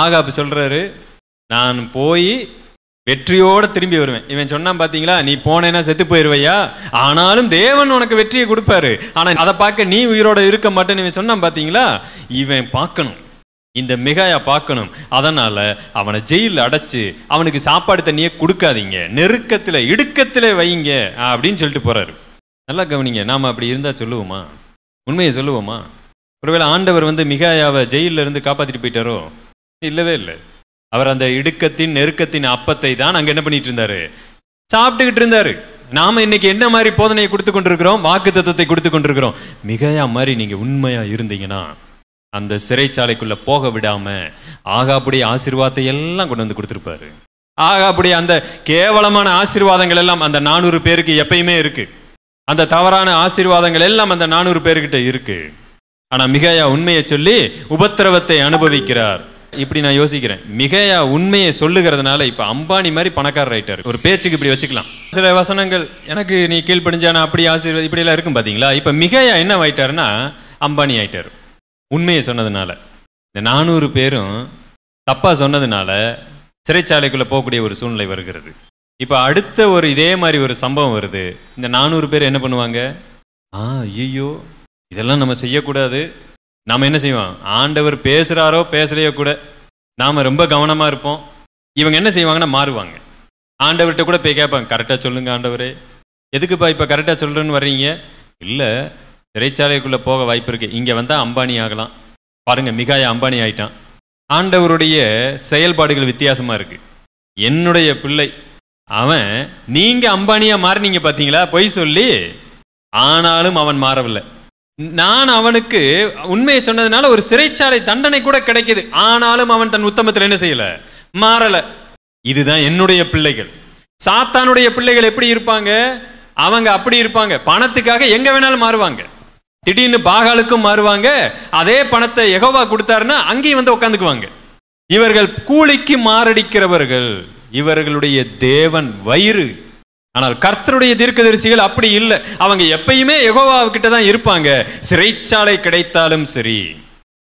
ஆகாப்பு சொல்றாரு நான் போய் வெற்றியோட திரும்பி வருவேன் இவன் சொன்னான் பாத்தீங்களா நீ போனேன்னா செத்து போயிருவையா ஆனாலும் தேவன் உனக்கு வெற்றியை கொடுப்பாரு ஆனா அதை பார்க்க நீ உயிரோட இருக்க மாட்டேன்னு இவன் சொன்னான் பாத்தீங்களா இவன் பார்க்கணும் இந்த மிகாயா பார்க்கணும் அதனால் அவனை ஜெயிலில் அடைச்சி அவனுக்கு சாப்பாடு தண்ணியே கொடுக்காதீங்க நெருக்கத்தில் இடுக்கத்தில் வைங்க அப்படின்னு சொல்லிட்டு போகிறாரு நல்லா கவனிங்க நாம் அப்படி இருந்தால் சொல்லுவோமா உண்மையை சொல்லுவோமா ஒருவேளை ஆண்டவர் வந்து மிகாயாவை ஜெயிலில் இருந்து காப்பாற்றிட்டு போயிட்டாரோ இல்லவே இல்லை அவர் அந்த இடுக்கத்தின் நெருக்கத்தின் அப்பத்தை தான் அங்கே என்ன பண்ணிட்டு இருந்தாரு சாப்பிட்டுக்கிட்டு இருந்தாரு நாம இன்னைக்கு என்ன மாதிரி போதனையை கொடுத்து கொண்டிருக்கிறோம் வாக்கு தத்துவத்தை கொடுத்து கொண்டிருக்கிறோம் மிகையா மாதிரி நீங்கள் உண்மையாக இருந்தீங்கன்னா அந்த சிறைச்சாலைக்குள்ளே போக விடாமல் ஆகாபுடைய ஆசீர்வாதத்தை எல்லாம் கொண்டு வந்து கொடுத்துருப்பாரு ஆகாபுடைய அந்த கேவலமான ஆசீர்வாதங்கள் எல்லாம் அந்த நானூறு பேருக்கு எப்பயுமே இருக்குது அந்த தவறான ஆசீர்வாதங்கள் எல்லாம் அந்த நானூறு பேருக்கிட்ட இருக்குது ஆனால் மிகையா உண்மையை சொல்லி உபத்திரவத்தை அனுபவிக்கிறார் இப்படி நான் யோசிக்கிறேன் மிகையா உண்மையை சொல்லுகிறதுனால இப்போ அம்பானி மாதிரி பணக்காரர் ஆயிட்டார் ஒரு பேச்சுக்கு இப்படி வச்சுக்கலாம் சில வசனங்கள் எனக்கு நீ கீழ்ப்படிஞ்சா நான் அப்படி ஆசீர்வாதம் இப்படியெல்லாம் இருக்கும் பார்த்தீங்களா இப்போ மிகையா என்ன ஆயிட்டாருன்னா அம்பானி ஆயிட்டார் உண்மையை சொன்னதுனால இந்த நானூறு பேரும் தப்பாக சொன்னதுனால சிறைச்சாலைக்குள்ளே போகக்கூடிய ஒரு சூழ்நிலை வருகிறது இப்போ அடுத்த ஒரு இதே மாதிரி ஒரு சம்பவம் வருது இந்த நானூறு பேர் என்ன பண்ணுவாங்க ஆ ஐயோ இதெல்லாம் நம்ம செய்யக்கூடாது நாம் என்ன செய்வோம் ஆண்டவர் பேசுகிறாரோ பேசலையோ கூட நாம் ரொம்ப கவனமாக இருப்போம் இவங்க என்ன செய்வாங்கன்னா மாறுவாங்க ஆண்டவர்கிட்ட கூட போய் கேட்பாங்க கரெக்டாக சொல்லுங்கள் ஆண்டவரே எதுக்குப்பா இப்போ கரெக்டாக சொல்கிறேன்னு வர்றீங்க இல்லை சிறைச்சாலைக்குள்ளே போக வாய்ப்பு இருக்குது இங்கே வந்தால் அம்பானி ஆகலாம் பாருங்கள் மிகாய அம்பானி ஆயிட்டான் ஆண்டவருடைய செயல்பாடுகள் வித்தியாசமாக இருக்குது என்னுடைய பிள்ளை அவன் நீங்கள் அம்பானியாக மாறினீங்க பார்த்தீங்களா பொய் சொல்லி ஆனாலும் அவன் மாறவில்லை நான் அவனுக்கு உண்மையை சொன்னதுனால ஒரு சிறைச்சாலை தண்டனை கூட கிடைக்குது ஆனாலும் அவன் தன் உத்தமத்தில் என்ன செய்யலை மாறலை இதுதான் என்னுடைய பிள்ளைகள் சாத்தானுடைய பிள்ளைகள் எப்படி இருப்பாங்க அவங்க அப்படி இருப்பாங்க பணத்துக்காக எங்கே வேணாலும் மாறுவாங்க திடீர்னு பாகாலுக்கும் மாறுவாங்க அதே பணத்தை எகோவா கொடுத்தாருன்னா அங்கேயும் வந்து உட்காந்துக்குவாங்க இவர்கள் கூலிக்கு மாரடிக்கிறவர்கள் இவர்களுடைய தேவன் வயிறு ஆனால் கர்த்தருடைய தீர்க்கதரிசிகள் அப்படி இல்லை அவங்க எப்பயுமே எகோவாவுக்கிட்ட தான் இருப்பாங்க சிறைச்சாலை கிடைத்தாலும் சரி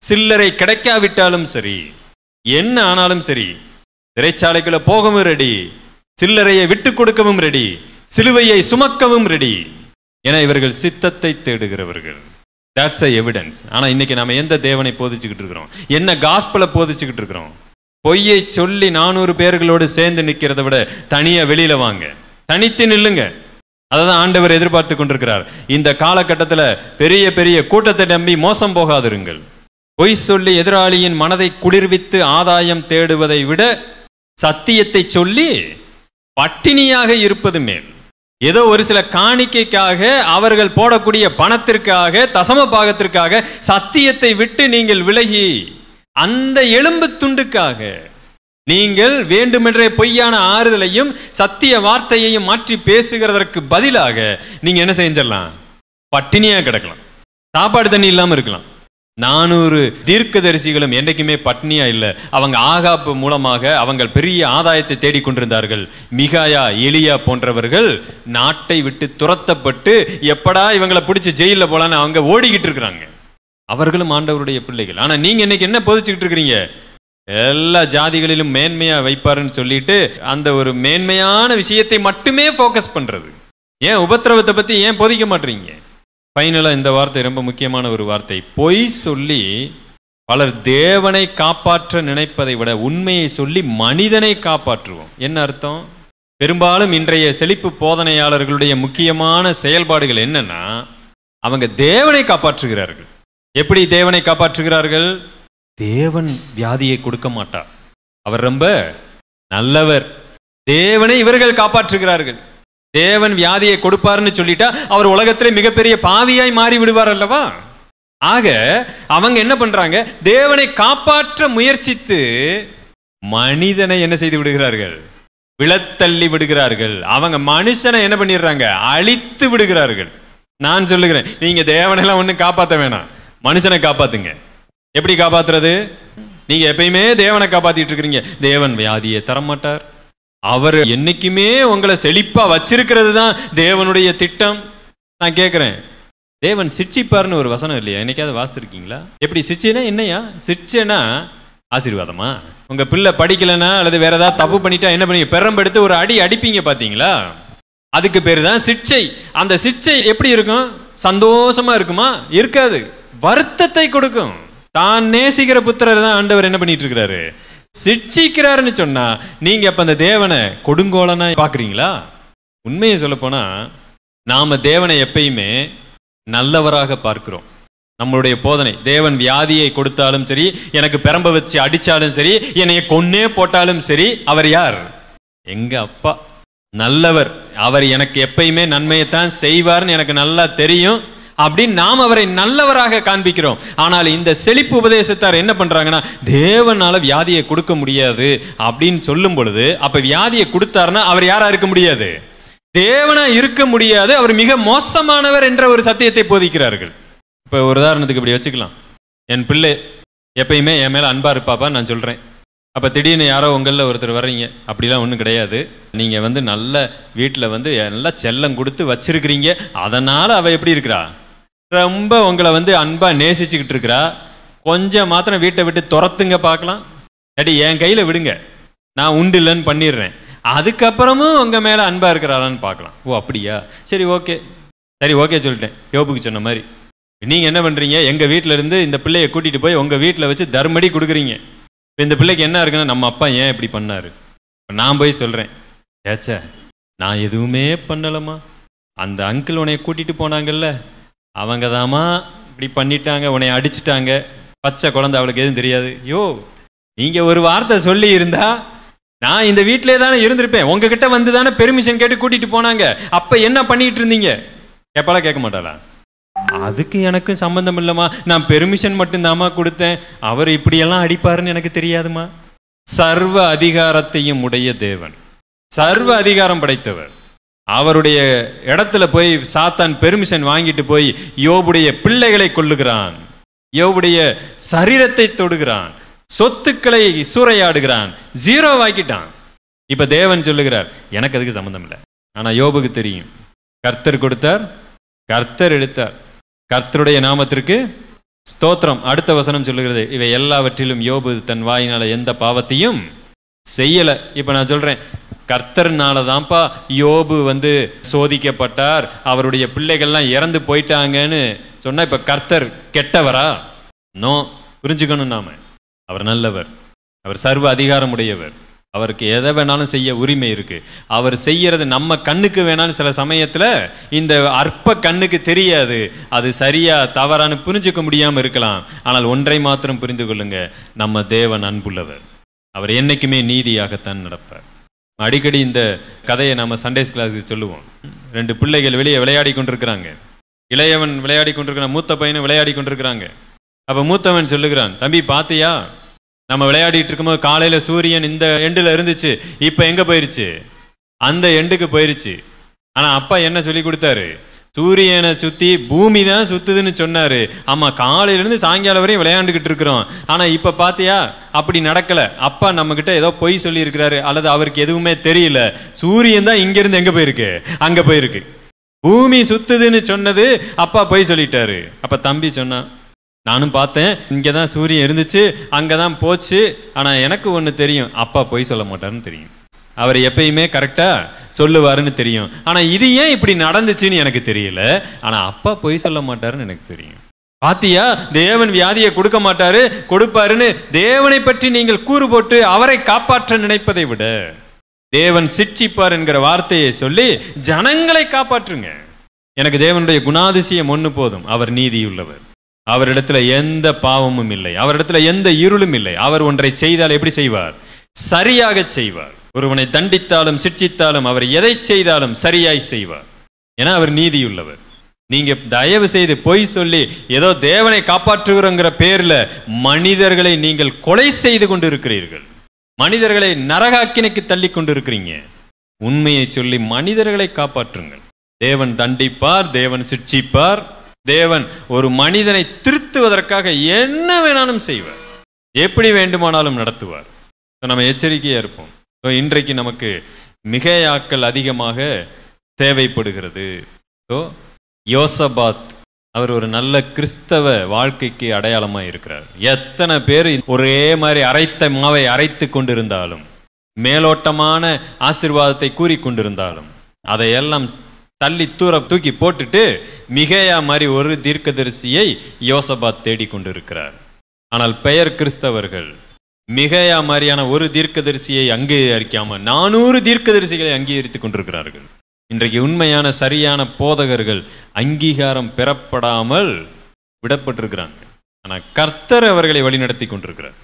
சில்லறை கிடைக்காவிட்டாலும் சரி என்ன ஆனாலும் சரி சிறைச்சாலைக்குள்ள போகவும் ரெடி சில்லறையை விட்டு கொடுக்கவும் ரெடி சிலுவையை சுமக்கவும் ரெடி ஏன்னா இவர்கள் சித்தத்தை தேடுகிறவர்கள் தட்ஸ் அ எவிடன்ஸ் ஆனால் இன்னைக்கு நம்ம எந்த தேவனை போதிச்சுக்கிட்டு இருக்கிறோம் என்ன காஸ்பலை போதிச்சுக்கிட்டு இருக்கிறோம் பொய்யை சொல்லி நானூறு பேர்களோடு சேர்ந்து நிற்கிறத விட தனியாக வெளியில் வாங்க தனித்து நில்லுங்க தான் ஆண்டவர் எதிர்பார்த்து கொண்டிருக்கிறார் இந்த காலகட்டத்தில் பெரிய பெரிய கூட்டத்தை நம்பி மோசம் போகாதிருங்கள் பொய் சொல்லி எதிராளியின் மனதை குளிர்வித்து ஆதாயம் தேடுவதை விட சத்தியத்தை சொல்லி பட்டினியாக இருப்பது மேல் ஏதோ ஒரு சில காணிக்கைக்காக அவர்கள் போடக்கூடிய பணத்திற்காக தசம பாகத்திற்காக சத்தியத்தை விட்டு நீங்கள் விலகி அந்த எலும்பு துண்டுக்காக நீங்கள் வேண்டுமென்றே பொய்யான ஆறுதலையும் சத்திய வார்த்தையையும் மாற்றி பேசுகிறதற்கு பதிலாக நீங்கள் என்ன செஞ்சிடலாம் பட்டினியாக கிடக்கலாம் சாப்பாடு தண்ணி இல்லாமல் இருக்கலாம் நானூறு தீர்க்கதரிசிகளும் என்றைக்குமே பட்னியா இல்லை அவங்க ஆகாப்பு மூலமாக அவங்க பெரிய ஆதாயத்தை தேடிக்கொண்டிருந்தார்கள் மிகாயா எலியா போன்றவர்கள் நாட்டை விட்டு துரத்தப்பட்டு எப்படா இவங்களை பிடிச்சி ஜெயிலில் போலான்னு அவங்க ஓடிக்கிட்டு இருக்கிறாங்க அவர்களும் ஆண்டவருடைய பிள்ளைகள் ஆனால் நீங்கள் இன்றைக்கி என்ன போதிச்சுக்கிட்டு இருக்கிறீங்க எல்லா ஜாதிகளிலும் மேன்மையா வைப்பாருன்னு சொல்லிட்டு அந்த ஒரு மேன்மையான விஷயத்தை மட்டுமே ஃபோக்கஸ் பண்றது ஏன் உபத்திரவத்தை பத்தி ஏன் போதிக்க மாட்டீங்க ஃபைனலாக இந்த வார்த்தை ரொம்ப முக்கியமான ஒரு வார்த்தை பொய் சொல்லி பலர் தேவனை காப்பாற்ற நினைப்பதை விட உண்மையை சொல்லி மனிதனை காப்பாற்றுவோம் என்ன அர்த்தம் பெரும்பாலும் இன்றைய செழிப்பு போதனையாளர்களுடைய முக்கியமான செயல்பாடுகள் என்னன்னா அவங்க தேவனை காப்பாற்றுகிறார்கள் எப்படி தேவனை காப்பாற்றுகிறார்கள் தேவன் வியாதியை கொடுக்க மாட்டார் அவர் ரொம்ப நல்லவர் தேவனை இவர்கள் காப்பாற்றுகிறார்கள் தேவன் வியாதியை கொடுப்பாருன்னு சொல்லிட்டா அவர் உலகத்திலே மிகப்பெரிய பாவியாய் மாறி விடுவார் அல்லவா ஆக அவங்க என்ன பண்றாங்க தேவனை காப்பாற்ற முயற்சித்து மனிதனை என்ன செய்து விடுகிறார்கள் விழத்தள்ளி விடுகிறார்கள் அவங்க மனுஷனை என்ன பண்ணிடுறாங்க அழித்து விடுகிறார்கள் நான் சொல்லுகிறேன் நீங்க தேவனெல்லாம் ஒன்றும் காப்பாற்ற வேணாம் மனுஷனை காப்பாத்துங்க எப்படி காப்பாத்துறது நீங்க எப்பயுமே தேவனை காப்பாத்திட்டு இருக்கிறீங்க தேவன் வியாதியை தரமாட்டார் அவர் என்னைக்குமே உங்களை செழிப்பாக வச்சிருக்கிறது தான் தேவனுடைய திட்டம் நான் கேட்குறேன் தேவன் சிச்சிப்பார்னு ஒரு வசனம் இல்லையா என்னைக்காவது வாசிருக்கீங்களா எப்படி சிச்சினா என்னையா சிச்சைனா ஆசீர்வாதமா உங்கள் பிள்ளை படிக்கலைன்னா அல்லது வேற ஏதாவது தப்பு பண்ணிட்டா என்ன பண்ணீங்க பெறம்பெடுத்து ஒரு அடி அடிப்பீங்க பார்த்தீங்களா அதுக்கு பேர் தான் சிச்சை அந்த சிச்சை எப்படி இருக்கும் சந்தோஷமா இருக்குமா இருக்காது வருத்தத்தை கொடுக்கும் தான் நேசிக்கிற புத்திரர் தான் ஆண்டவர் என்ன பண்ணிட்டு இருக்கிறாரு சிட்சிக்கிறாருன்னு சொன்னா நீங்க அப்ப அந்த தேவனை கொடுங்கோலனா பாக்குறீங்களா உண்மையை சொல்ல போனா நாம தேவனை எப்பயுமே நல்லவராக பார்க்கிறோம் நம்மளுடைய போதனை தேவன் வியாதியை கொடுத்தாலும் சரி எனக்கு பெரம்ப வச்சு அடித்தாலும் சரி என்னை கொன்னே போட்டாலும் சரி அவர் யார் எங்க அப்பா நல்லவர் அவர் எனக்கு எப்பயுமே நன்மையைத்தான் செய்வார்னு எனக்கு நல்லா தெரியும் அப்படின்னு நாம் அவரை நல்லவராக காண்பிக்கிறோம் ஆனால் இந்த செழிப்பு உபதேசத்தார் என்ன பண்ணுறாங்கன்னா தேவனால் வியாதியை கொடுக்க முடியாது அப்படின்னு சொல்லும் பொழுது அப்போ வியாதியை கொடுத்தாருன்னா அவர் யாராக இருக்க முடியாது தேவனா இருக்க முடியாது அவர் மிக மோசமானவர் என்ற ஒரு சத்தியத்தை போதிக்கிறார்கள் இப்போ ஒரு உதாரணத்துக்கு இப்படி வச்சுக்கலாம் என் பிள்ளை எப்பயுமே என் மேலே அன்பாக இருப்பாப்பா நான் சொல்கிறேன் அப்போ திடீர்னு யாரோ உங்களில் ஒருத்தர் வர்றீங்க அப்படிலாம் ஒன்றும் கிடையாது நீங்கள் வந்து நல்ல வீட்டில் வந்து நல்லா செல்லம் கொடுத்து வச்சிருக்கிறீங்க அதனால் அவள் எப்படி இருக்கிறா ரொம்ப உங்களை வந்து அன்பாக நேசிச்சுக்கிட்டு இருக்கிறா கொஞ்சம் மாத்திரம் வீட்டை விட்டு துரத்துங்க பார்க்கலாம் அடி என் கையில் விடுங்க நான் உண்டு இல்லைன்னு பண்ணிடுறேன் அதுக்கப்புறமும் உங்கள் மேலே அன்பாக இருக்கிறாரான்னு பார்க்கலாம் ஓ அப்படியா சரி ஓகே சரி ஓகே சொல்லிட்டேன் யோபுக்கு சொன்ன மாதிரி நீங்கள் என்ன பண்ணுறீங்க எங்கள் இருந்து இந்த பிள்ளையை கூட்டிகிட்டு போய் உங்கள் வீட்டில் வச்சு தர்மடி கொடுக்குறீங்க இந்த பிள்ளைக்கு என்ன இருக்குன்னா நம்ம அப்பா ஏன் இப்படி பண்ணார் நான் போய் சொல்கிறேன் ஏச்சே நான் எதுவுமே பண்ணலம்மா அந்த அங்கிள் உனைய கூட்டிகிட்டு போனாங்கல்ல அவங்க தாமா இப்படி பண்ணிட்டாங்க உன்னை அடிச்சிட்டாங்க பச்சை குழந்தை அவளுக்கு எதுவும் தெரியாது யோ நீங்கள் ஒரு வார்த்தை சொல்லி இருந்தா நான் இந்த வீட்டிலே தானே இருந்திருப்பேன் உங்ககிட்ட வந்து தானே பெர்மிஷன் கேட்டு கூட்டிட்டு போனாங்க அப்போ என்ன பண்ணிட்டு இருந்தீங்க கேட்பாளா கேட்க மாட்டாளா அதுக்கு எனக்கு சம்மந்தம் இல்லைம்மா நான் பெர்மிஷன் மட்டும்தாம்மா கொடுத்தேன் அவர் இப்படியெல்லாம் அடிப்பாருன்னு எனக்கு தெரியாதுமா சர்வ அதிகாரத்தையும் உடைய தேவன் சர்வ அதிகாரம் படைத்தவர் அவருடைய இடத்துல போய் சாத்தான் பெர்மிஷன் வாங்கிட்டு போய் யோபுடைய பிள்ளைகளை கொள்ளுகிறான் யோபுடைய சரீரத்தை தொடுகிறான் சொத்துக்களை சூறையாடுகிறான் ஜீரோ வாக்கிட்டான் இப்போ தேவன் சொல்லுகிறார் எனக்கு அதுக்கு சம்மந்தம் இல்லை ஆனால் யோபுக்கு தெரியும் கர்த்தர் கொடுத்தார் கர்த்தர் எடுத்தார் கர்த்தருடைய நாமத்திற்கு ஸ்தோத்திரம் அடுத்த வசனம் சொல்லுகிறது இவை எல்லாவற்றிலும் யோபு தன் வாயினால் எந்த பாவத்தையும் செய்யலை இப்போ நான் சொல்கிறேன் கர்த்தர்னால தான்ப்பா யோபு வந்து சோதிக்கப்பட்டார் அவருடைய பிள்ளைகள்லாம் இறந்து போயிட்டாங்கன்னு சொன்னால் இப்போ கர்த்தர் கெட்டவரா நோ புரிஞ்சுக்கணும் நாம அவர் நல்லவர் அவர் சர்வ அதிகாரமுடையவர் அவருக்கு எதை வேணாலும் செய்ய உரிமை இருக்குது அவர் செய்கிறது நம்ம கண்ணுக்கு வேணாலும் சில சமயத்தில் இந்த அற்ப கண்ணுக்கு தெரியாது அது சரியா தவறான்னு புரிஞ்சுக்க முடியாமல் இருக்கலாம் ஆனால் ஒன்றை மாத்திரம் புரிந்து கொள்ளுங்க நம்ம தேவன் அன்புள்ளவர் அவர் என்றைக்குமே நீதியாகத்தான் நடப்பார் அடிக்கடி இந்த கதையை நம்ம சண்டேஸ் கிளாஸுக்கு சொல்லுவோம் ரெண்டு பிள்ளைகள் வெளியே விளையாடி கொண்டிருக்கிறாங்க இளையவன் விளையாடி கொண்டிருக்கிறான் மூத்த பையனும் விளையாடி கொண்டிருக்கிறாங்க அப்போ மூத்தவன் சொல்லுகிறான் தம்பி பாத்தியா நம்ம விளையாடிட்டு இருக்கும்போது காலையில் சூரியன் இந்த எண்டில் இருந்துச்சு இப்போ எங்கே போயிருச்சு அந்த எண்டுக்கு போயிருச்சு ஆனால் அப்பா என்ன சொல்லி கொடுத்தாரு சூரியனை சுற்றி பூமி தான் சுற்றுதுன்னு சொன்னார் ஆமாம் காலையிலேருந்து சாயங்காலம் வரையும் விளையாண்டுக்கிட்டு இருக்கிறோம் ஆனால் இப்போ பார்த்தியா அப்படி நடக்கல அப்பா நம்மக்கிட்ட ஏதோ பொய் இருக்கிறாரு அல்லது அவருக்கு எதுவுமே தெரியல சூரியன் தான் இங்கேருந்து எங்கே போயிருக்கு அங்கே போயிருக்கு பூமி சுற்றுதுன்னு சொன்னது அப்பா பொய் சொல்லிட்டாரு அப்ப தம்பி சொன்னான் நானும் பார்த்தேன் இங்கே தான் சூரியன் இருந்துச்சு அங்கே தான் போச்சு ஆனால் எனக்கு ஒன்று தெரியும் அப்பா பொய் சொல்ல மாட்டாருன்னு தெரியும் அவர் எப்பயுமே கரெக்டாக சொல்லுவாருன்னு தெரியும் ஆனால் இது ஏன் இப்படி நடந்துச்சுன்னு எனக்கு தெரியல ஆனால் அப்பா பொய் சொல்ல மாட்டாருன்னு எனக்கு தெரியும் பாத்தியா தேவன் வியாதியை கொடுக்க மாட்டாரு கொடுப்பாருன்னு தேவனை பற்றி நீங்கள் கூறு போட்டு அவரை காப்பாற்ற நினைப்பதை விட தேவன் சிட்சிப்பார் என்கிற வார்த்தையை சொல்லி ஜனங்களை காப்பாற்றுங்க எனக்கு தேவனுடைய குணாதிசயம் ஒன்று போதும் அவர் நீதியுள்ளவர் அவரிடத்துல எந்த பாவமும் இல்லை அவரிடத்துல எந்த இருளும் இல்லை அவர் ஒன்றை செய்தால் எப்படி செய்வார் சரியாக செய்வார் ஒருவனை தண்டித்தாலும் சிட்சித்தாலும் அவர் எதை செய்தாலும் சரியாய் செய்வார் ஏன்னா அவர் நீதியுள்ளவர் நீங்க தயவு செய்து பொய் சொல்லி ஏதோ தேவனை காப்பாற்றுகிறோங்கிற பேர்ல மனிதர்களை நீங்கள் கொலை செய்து கொண்டு இருக்கிறீர்கள் மனிதர்களை நரகாக்கினைக்கு தள்ளி கொண்டு இருக்கிறீங்க உண்மையை சொல்லி மனிதர்களை காப்பாற்றுங்கள் தேவன் தண்டிப்பார் தேவன் சிட்சிப்பார் தேவன் ஒரு மனிதனை திருத்துவதற்காக என்ன வேணாலும் செய்வார் எப்படி வேண்டுமானாலும் நடத்துவார் நம்ம எச்சரிக்கையாக இருப்போம் ஸோ இன்றைக்கு நமக்கு மிகையாக்கள் அதிகமாக தேவைப்படுகிறது ஸோ யோசபாத் அவர் ஒரு நல்ல கிறிஸ்தவ வாழ்க்கைக்கு அடையாளமாக இருக்கிறார் எத்தனை பேர் ஒரே மாதிரி அரைத்த மாவை அரைத்து கொண்டிருந்தாலும் மேலோட்டமான ஆசிர்வாதத்தை கூறி கொண்டிருந்தாலும் அதையெல்லாம் தள்ளி தூர தூக்கி போட்டுட்டு மிகையா மாதிரி ஒரு தீர்க்கதரிசியை யோசபாத் தேடிக்கொண்டிருக்கிறார் ஆனால் பெயர் கிறிஸ்தவர்கள் மிகையா மாதிரியான ஒரு தீர்க்கதரிசியை அங்கீகரிக்காமல் நானூறு தீர்க்கதரிசிகளை அங்கீகரித்துக் கொண்டிருக்கிறார்கள் இன்றைக்கு உண்மையான சரியான போதகர்கள் அங்கீகாரம் பெறப்படாமல் விடப்பட்டிருக்கிறாங்க ஆனால் கர்த்தர் அவர்களை வழிநடத்தி கொண்டிருக்கிறார்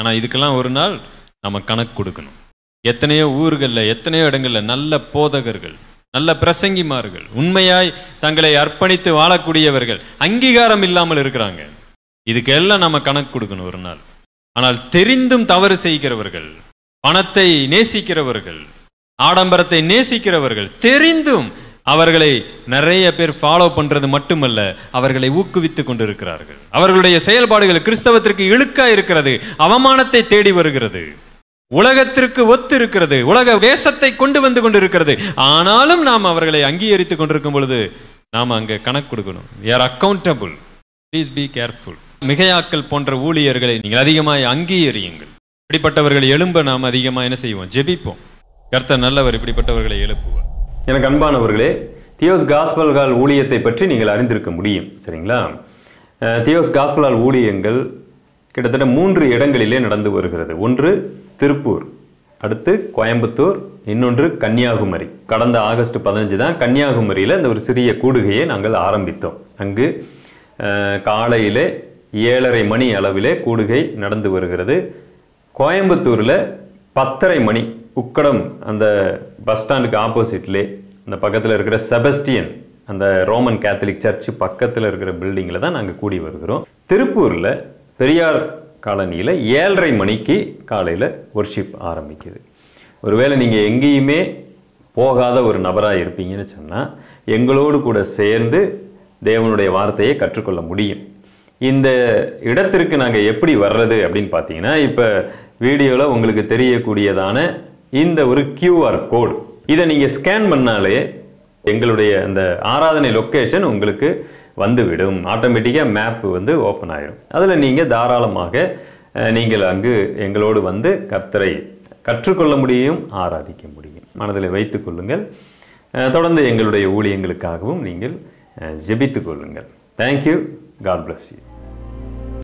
ஆனால் இதுக்கெல்லாம் ஒரு நாள் நம்ம கணக்கு கொடுக்கணும் எத்தனையோ ஊர்களில் எத்தனையோ இடங்களில் நல்ல போதகர்கள் நல்ல பிரசங்கிமார்கள் உண்மையாய் தங்களை அர்ப்பணித்து வாழக்கூடியவர்கள் அங்கீகாரம் இல்லாமல் இருக்கிறாங்க இதுக்கெல்லாம் நம்ம கணக்கு கொடுக்கணும் ஒரு நாள் ஆனால் தெரிந்தும் தவறு செய்கிறவர்கள் பணத்தை நேசிக்கிறவர்கள் ஆடம்பரத்தை நேசிக்கிறவர்கள் தெரிந்தும் அவர்களை நிறைய பேர் ஃபாலோ பண்ணுறது மட்டுமல்ல அவர்களை ஊக்குவித்து கொண்டிருக்கிறார்கள் அவர்களுடைய செயல்பாடுகள் கிறிஸ்தவத்திற்கு இழுக்கா இருக்கிறது அவமானத்தை தேடி வருகிறது உலகத்திற்கு ஒத்து இருக்கிறது உலக வேஷத்தை கொண்டு வந்து கொண்டிருக்கிறது ஆனாலும் நாம் அவர்களை அங்கீகரித்து கொண்டிருக்கும் பொழுது நாம் அங்கே கணக்கு கொடுக்கணும் we are accountable please be careful மிகையாக்கள் போன்ற ஊழியர்களை நீங்கள் அதிகமாக அங்கீகரியுங்கள் இப்படிப்பட்டவர்கள் எழும்ப நாம் அதிகமாக என்ன செய்வோம் ஜெபிப்போம் கர்த்த நல்லவர் இப்படிப்பட்டவர்களை எழுப்புவார் எனக்கு அன்பானவர்களே தியோஸ் காஸ்பல்கால் ஊழியத்தை பற்றி நீங்கள் அறிந்திருக்க முடியும் சரிங்களா தியோஸ் காஸ்பலால் ஊழியங்கள் கிட்டத்தட்ட மூன்று இடங்களிலே நடந்து வருகிறது ஒன்று திருப்பூர் அடுத்து கோயம்புத்தூர் இன்னொன்று கன்னியாகுமரி கடந்த ஆகஸ்ட் பதினஞ்சு தான் கன்னியாகுமரியில் இந்த ஒரு சிறிய கூடுகையை நாங்கள் ஆரம்பித்தோம் அங்கு காலையிலே ஏழரை மணி அளவிலே கூடுகை நடந்து வருகிறது கோயம்புத்தூரில் பத்தரை மணி உக்கடம் அந்த பஸ் ஸ்டாண்டுக்கு ஆப்போசிட்லே அந்த பக்கத்தில் இருக்கிற செபஸ்டியன் அந்த ரோமன் கேத்தலிக் சர்ச்சு பக்கத்தில் இருக்கிற பில்டிங்கில் தான் நாங்கள் கூடி வருகிறோம் திருப்பூரில் பெரியார் காலனியில் ஏழரை மணிக்கு காலையில் ஒர்ஷிப் ஆரம்பிக்குது ஒருவேளை நீங்கள் எங்கேயுமே போகாத ஒரு நபராக இருப்பீங்கன்னு சொன்னால் எங்களோடு கூட சேர்ந்து தேவனுடைய வார்த்தையை கற்றுக்கொள்ள முடியும் இந்த இடத்திற்கு நாங்கள் எப்படி வர்றது அப்படின்னு பார்த்தீங்கன்னா இப்போ வீடியோவில் உங்களுக்கு தெரியக்கூடியதான இந்த ஒரு கியூஆர் கோட் இதை நீங்கள் ஸ்கேன் பண்ணாலே எங்களுடைய அந்த ஆராதனை லொக்கேஷன் உங்களுக்கு வந்துவிடும் ஆட்டோமேட்டிக்காக மேப் வந்து ஓப்பன் ஆகிடும் அதில் நீங்கள் தாராளமாக நீங்கள் அங்கு எங்களோடு வந்து கர்த்தரை கற்றுக்கொள்ள முடியும் ஆராதிக்க முடியும் மனதில் வைத்து கொள்ளுங்கள் தொடர்ந்து எங்களுடைய ஊழியங்களுக்காகவும் நீங்கள் ஜெபித்து கொள்ளுங்கள் தேங்க்யூ God bless you.